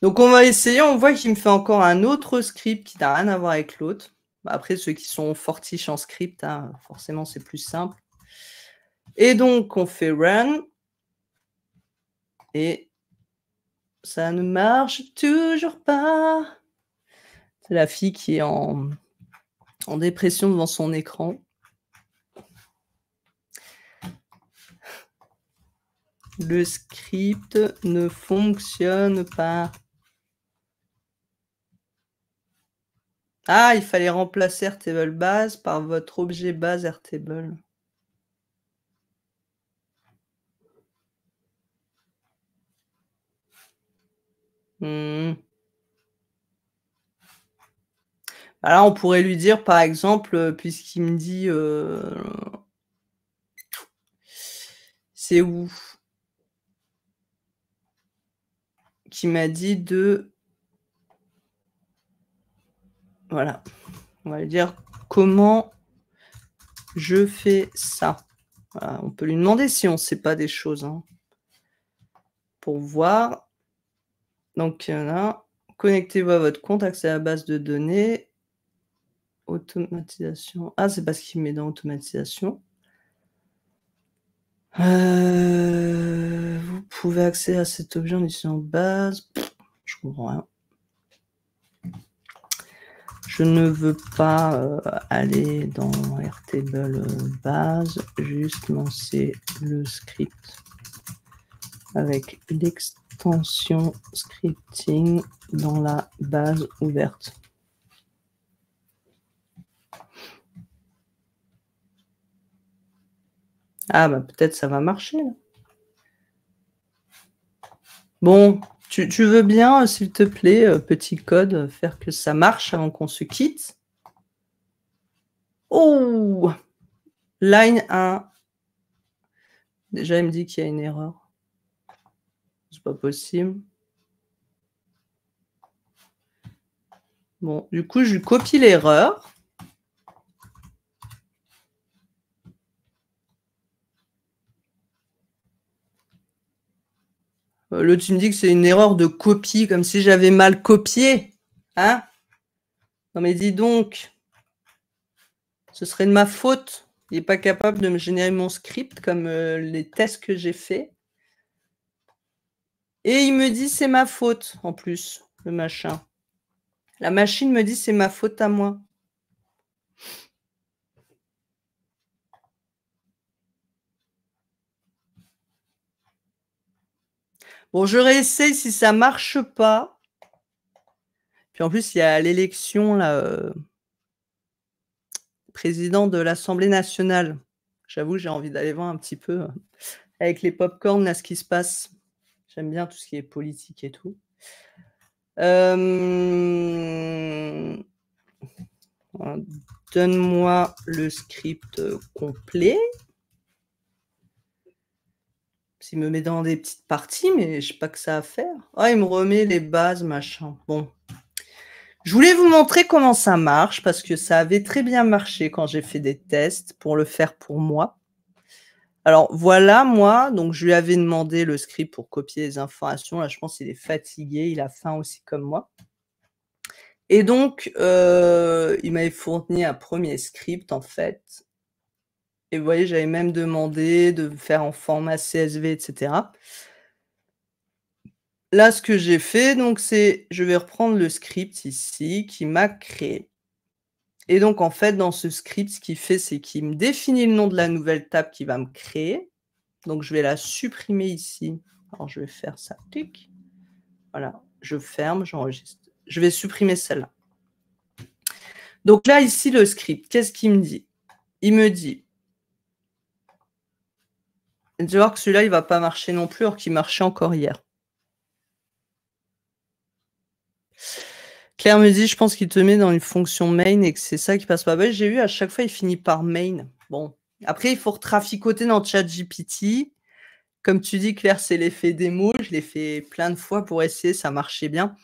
Donc on va essayer, on voit qu'il me fait encore un autre script qui n'a rien à voir avec l'autre. Bah, après, ceux qui sont fortiches en script, hein, forcément, c'est plus simple. Et donc, on fait run. Et ça ne marche toujours pas. C'est la fille qui est en, en dépression devant son écran. Le script ne fonctionne pas. Ah, il fallait remplacer Airtable base par votre objet base Rtable. voilà hmm. bah Alors, on pourrait lui dire, par exemple, euh, puisqu'il me dit euh, c'est où Qui m'a dit de voilà. On va lui dire comment je fais ça. On peut lui demander si on ne sait pas des choses. Hein, pour voir. Donc, là, Connectez-vous à votre compte, accès à la base de données. Automatisation. Ah, c'est parce qu'il met dans automatisation. Euh, vous pouvez accéder à cet objet en utilisant base. je comprends rien je ne veux pas euh, aller dans rtable euh, base, juste lancer le script avec l'extension scripting dans la base ouverte. Ah bah peut-être ça va marcher. Bon, tu, veux bien, euh, s'il te plaît, euh, petit code, euh, faire que ça marche avant qu'on se quitte Oh Line 1. Déjà, il me dit qu'il y a une erreur. C'est pas possible. Bon, du coup, je copie l'erreur. Euh, L'autre, tu me dis que c'est une erreur de copie, comme si j'avais mal copié. Hein Non, mais dis donc, ce serait de ma faute. Il n'est pas capable de me générer mon script comme euh, les tests que j'ai faits. Et il me dit c'est ma faute en plus, le machin. La machine me dit c'est ma faute à moi. Bon, je réessaye si ça ne marche pas. Puis en plus, il y a l'élection, là, euh, président de l'Assemblée nationale. J'avoue, j'ai envie d'aller voir un petit peu euh, avec les pop-corns, là, ce qui se passe. J'aime bien tout ce qui est politique et tout. Euh, donne-moi le script complet. Il me met dans des petites parties, mais je sais pas que ça à faire. Ah, il me remet les bases, machin. Bon. Je voulais vous montrer comment ça marche parce que ça avait très bien marché quand j'ai fait des tests pour le faire pour moi. Alors voilà, moi, donc je lui avais demandé le script pour copier les informations. Là, je pense qu'il est fatigué, il a faim aussi comme moi. Et donc, euh, il m'avait fourni un premier script en fait et vous voyez, j'avais même demandé de faire en format CSV, etc. Là, ce que j'ai fait, donc, c'est je vais reprendre le script ici qui m'a créé. Et donc, en fait, dans ce script, ce qu'il fait, c'est qu'il me définit le nom de la nouvelle table qui va me créer. Donc, je vais la supprimer ici. Alors, je vais faire ça. Clic. Voilà, je ferme, j'enregistre. Je vais supprimer celle-là. Donc là, ici, le script, qu'est-ce qu'il me dit Il me dit tu que celui-là, il va pas marcher non plus, alors qu'il marchait encore hier. Claire me dit, je pense qu'il te met dans une fonction main et que c'est ça qui passe pas. J'ai vu, à chaque fois, il finit par main. Bon. Après, il faut traficoter dans ChatGPT. Comme tu dis, Claire, c'est l'effet démo. Je l'ai fait plein de fois pour essayer, ça marchait bien.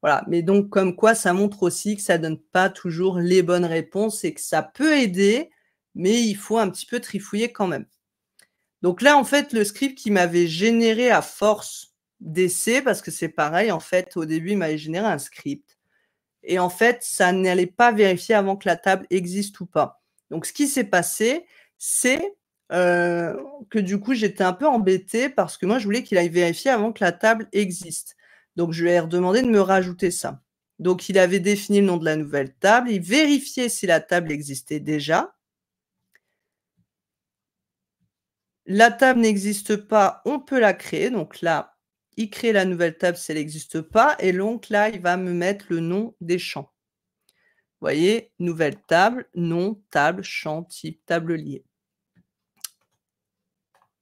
Voilà. Mais donc, comme quoi, ça montre aussi que ça donne pas toujours les bonnes réponses et que ça peut aider, mais il faut un petit peu trifouiller quand même. Donc là, en fait, le script qui m'avait généré à force d'essai, parce que c'est pareil, en fait, au début, il m'avait généré un script. Et en fait, ça n'allait pas vérifier avant que la table existe ou pas. Donc, ce qui s'est passé, c'est euh, que du coup, j'étais un peu embêté parce que moi, je voulais qu'il aille vérifier avant que la table existe. Donc, je lui ai redemandé de me rajouter ça. Donc, il avait défini le nom de la nouvelle table, il vérifiait si la table existait déjà, La table n'existe pas, on peut la créer. Donc là, il crée la nouvelle table si elle n'existe pas. Et donc là, il va me mettre le nom des champs. Vous voyez, nouvelle table, nom, table, champ, type, table liée.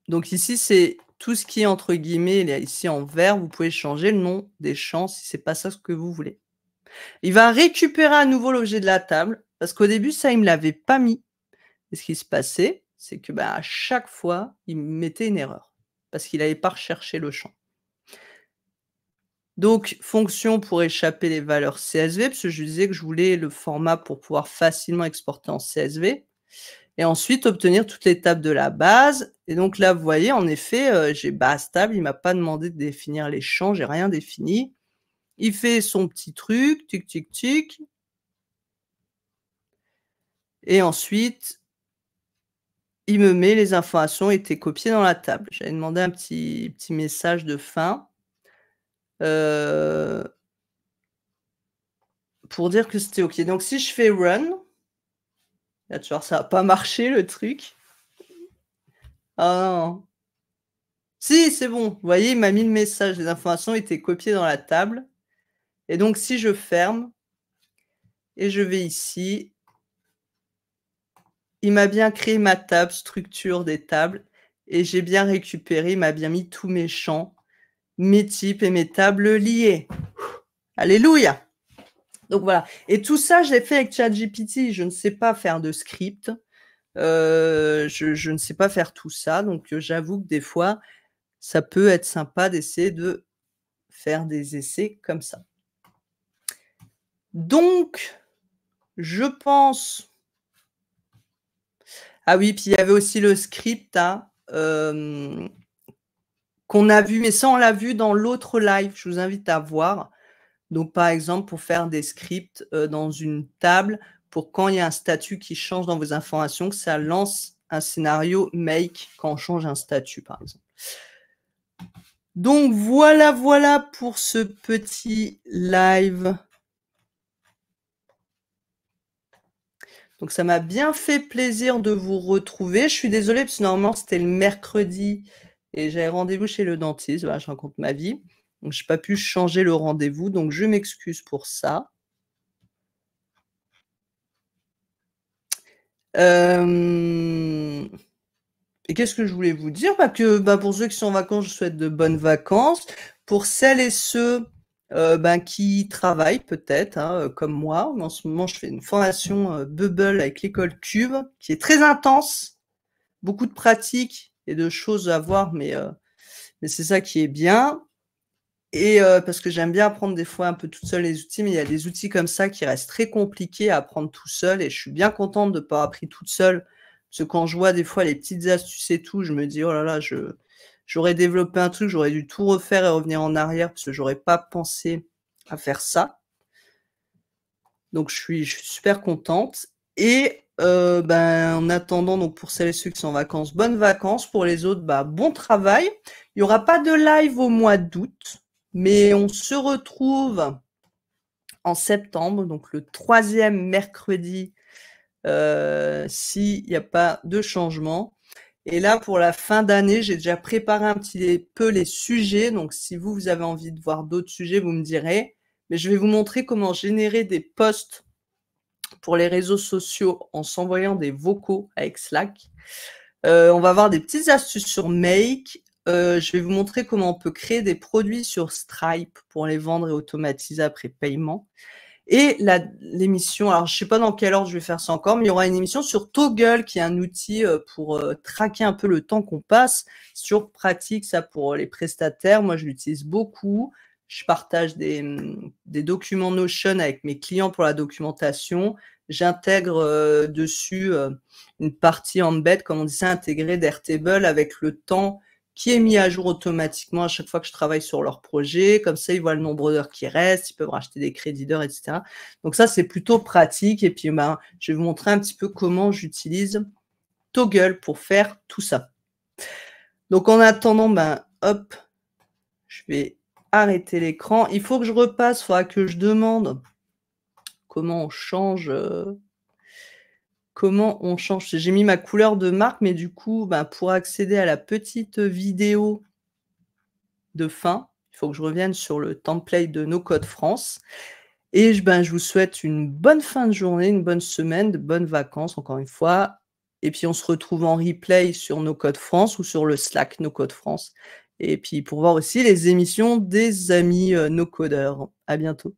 Donc ici, c'est tout ce qui est entre guillemets, il est ici en vert, vous pouvez changer le nom des champs si ce n'est pas ça ce que vous voulez. Il va récupérer à nouveau l'objet de la table, parce qu'au début, ça, il ne me l'avait pas mis. quest ce qui se passait, c'est que bah, à chaque fois, il mettait une erreur parce qu'il n'avait pas recherché le champ. Donc, fonction pour échapper les valeurs CSV, parce que je disais que je voulais le format pour pouvoir facilement exporter en CSV. Et ensuite, obtenir toutes les tables de la base. Et donc là, vous voyez, en effet, euh, j'ai base table. Il ne m'a pas demandé de définir les champs. J'ai rien défini. Il fait son petit truc, tic, tic, tic. Et ensuite, il me met les informations étaient copiées dans la table. J'avais demandé un petit, petit message de fin euh, pour dire que c'était OK. Donc si je fais run, tu vois, ça n'a pas marché le truc. Ah non. Si, c'est bon. Vous voyez, il m'a mis le message. Les informations étaient copiées dans la table. Et donc si je ferme et je vais ici il m'a bien créé ma table, structure des tables, et j'ai bien récupéré, il m'a bien mis tous mes champs, mes types et mes tables liées. Alléluia. Donc voilà. Et tout ça, j'ai fait avec ChatGPT. Je ne sais pas faire de script. Euh, je, ne sais pas faire tout ça. Donc euh, j'avoue que des fois, ça peut être sympa d'essayer de faire des essais comme ça. Donc, je pense ah oui, puis il y avait aussi le script euh, qu'on a vu, mais ça on l'a vu dans l'autre live. Je vous invite à voir. Donc par exemple, pour faire des scripts euh, dans une table, pour quand il y a un statut qui change dans vos informations, que ça lance un scénario make quand on change un statut par exemple. Donc voilà, voilà pour ce petit live. Donc ça m'a bien fait plaisir de vous retrouver. Je suis désolée parce que normalement c'était le mercredi et j'avais rendez-vous chez le dentiste. Voilà, je raconte ma vie. Donc je n'ai pas pu changer le rendez-vous. Donc je m'excuse pour ça. Euh, et qu'est-ce que je voulais vous dire bah que, bah, Pour ceux qui sont en vacances, je souhaite de bonnes vacances. Pour celles et ceux euh, ben, qui travaille peut-être, hein, euh, comme moi. En ce moment, je fais une formation euh, Bubble avec l'école Cube, qui est très intense, beaucoup de pratiques et de choses à voir, mais, mais c'est ça qui est bien. Et parce que j'aime bien apprendre des fois un peu toute seule les outils, mais il y a des outils comme ça qui restent très compliqués à apprendre tout seul. Et je suis bien contente de ne pas avoir appris toute seule. Parce que quand je vois des fois les petites astuces et tout, je me dis, oh là là, je, j'aurais développé un truc, j'aurais dû tout refaire et revenir en arrière parce que j'aurais pas pensé à faire ça. Donc je suis, super contente. Et euh, ben, en attendant, donc pour celles et ceux qui sont en vacances, bonnes vacances. Pour les autres, bah, bon travail. Il n'y aura pas de live au mois d'août, mais on se retrouve en septembre, donc le troisième mercredi, euh, s'il n'y a pas de changement. Et là, pour la fin d'année, j'ai déjà préparé un petit peu les sujets. Donc, si vous, vous avez envie de voir d'autres sujets, vous me direz. Mais je vais vous montrer comment générer des posts pour les réseaux sociaux en s'envoyant des vocaux avec Slack. Euh, on va voir des petites astuces sur Make. Euh, je vais vous montrer comment on peut créer des produits sur Stripe pour les vendre et automatiser après paiement. Et l'émission, alors je sais pas dans quel ordre je vais faire ça encore, mais il y aura une émission sur Toggle, qui est un outil euh, pour euh, traquer un peu le temps qu'on passe. Sur pratique, ça pour euh, les prestataires. Moi, je l'utilise beaucoup. Je partage mm, des, documents Notion avec mes clients pour la documentation. J'intègre dessus une partie embed, comme on disait, intégrée d'Airtable avec le temps qui est mis à jour automatiquement à chaque fois que je travaille sur leur projet. Comme ça, ils voient le nombre d'heures qui restent, ils peuvent racheter des crédits etc. Donc ça, c'est plutôt pratique. Et puis, ben, je vais vous montrer un petit peu comment j'utilise Toggle pour faire tout ça. Donc en attendant, ben, hop, je vais arrêter l'écran. Il faut que je repasse, il faudra que je demande comment on change. Euh, comment on change. J'ai mis ma couleur de marque, mais du coup, bah, pour accéder à la petite vidéo de fin, il faut que je revienne sur le template de nos Code France. Et je, ben, je vous souhaite une bonne fin de journée, une bonne semaine, de bonnes vacances, encore une fois. Et puis, on se retrouve en replay sur nos Code France ou sur le Slack nos Code France. Et puis, pour voir aussi les émissions des amis euh, NoCodeurs. codeurs. À bientôt.